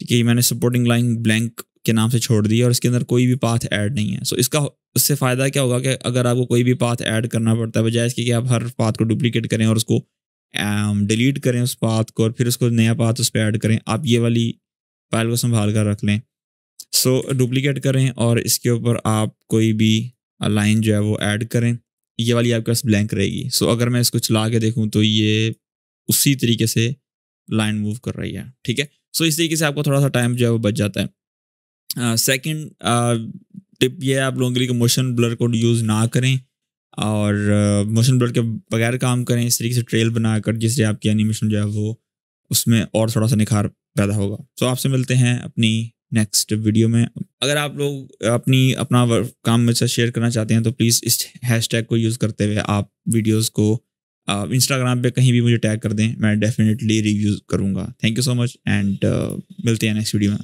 ठीक है ये मैंने सपोर्टिंग लाइन ब्लैंक के नाम से छोड़ दी है और इसके अंदर कोई भी पाथ ऐड नहीं है सो इसका उससे फ़ायदा क्या होगा कि अगर आपको कोई भी पाथ ऐड करना पड़ता है बजाय इसके कि आप हर पाथ को डुप्लीकेट करें और उसको डिलीट um, करें उस पाथ को और फिर उसको नया पाथ उस पर ऐड करें आप ये वाली फाइल को संभाल कर रख लें सो डुप्लीकेट करें और इसके ऊपर आप कोई भी लाइन जो है वो ऐड करें ये वाली आपके पास ब्लैंक रहेगी सो अगर मैं इसको चला के देखूँ तो ये उसी तरीके से लाइन मूव कर रही है ठीक है सो इस तरीके से आपको थोड़ा सा टाइम जो है वो बच जाता है सेकेंड uh, टिप uh, ये है आप लोगों के लिए कि मोशन ब्लर को यूज़ ना करें और मोशन uh, ब्लर के बगैर काम करें इस तरीके से ट्रेल बनाकर जिससे आपकी एनिमेशन जो है वो उसमें और थोड़ा सा निखार पैदा होगा तो आपसे मिलते हैं अपनी नेक्स्ट वीडियो में अगर आप लोग अपनी अपना काम मेरे साथ शेयर करना चाहते हैं तो प्लीज़ इस हैशटैग को यूज़ करते हुए आप वीडियोस को इंस्टाग्राम पे कहीं भी मुझे टैग कर दें मैं डेफिनेटली रिव्यूज़ करूँगा thank you so much and मिलते हैं नेक्स्ट वीडियो में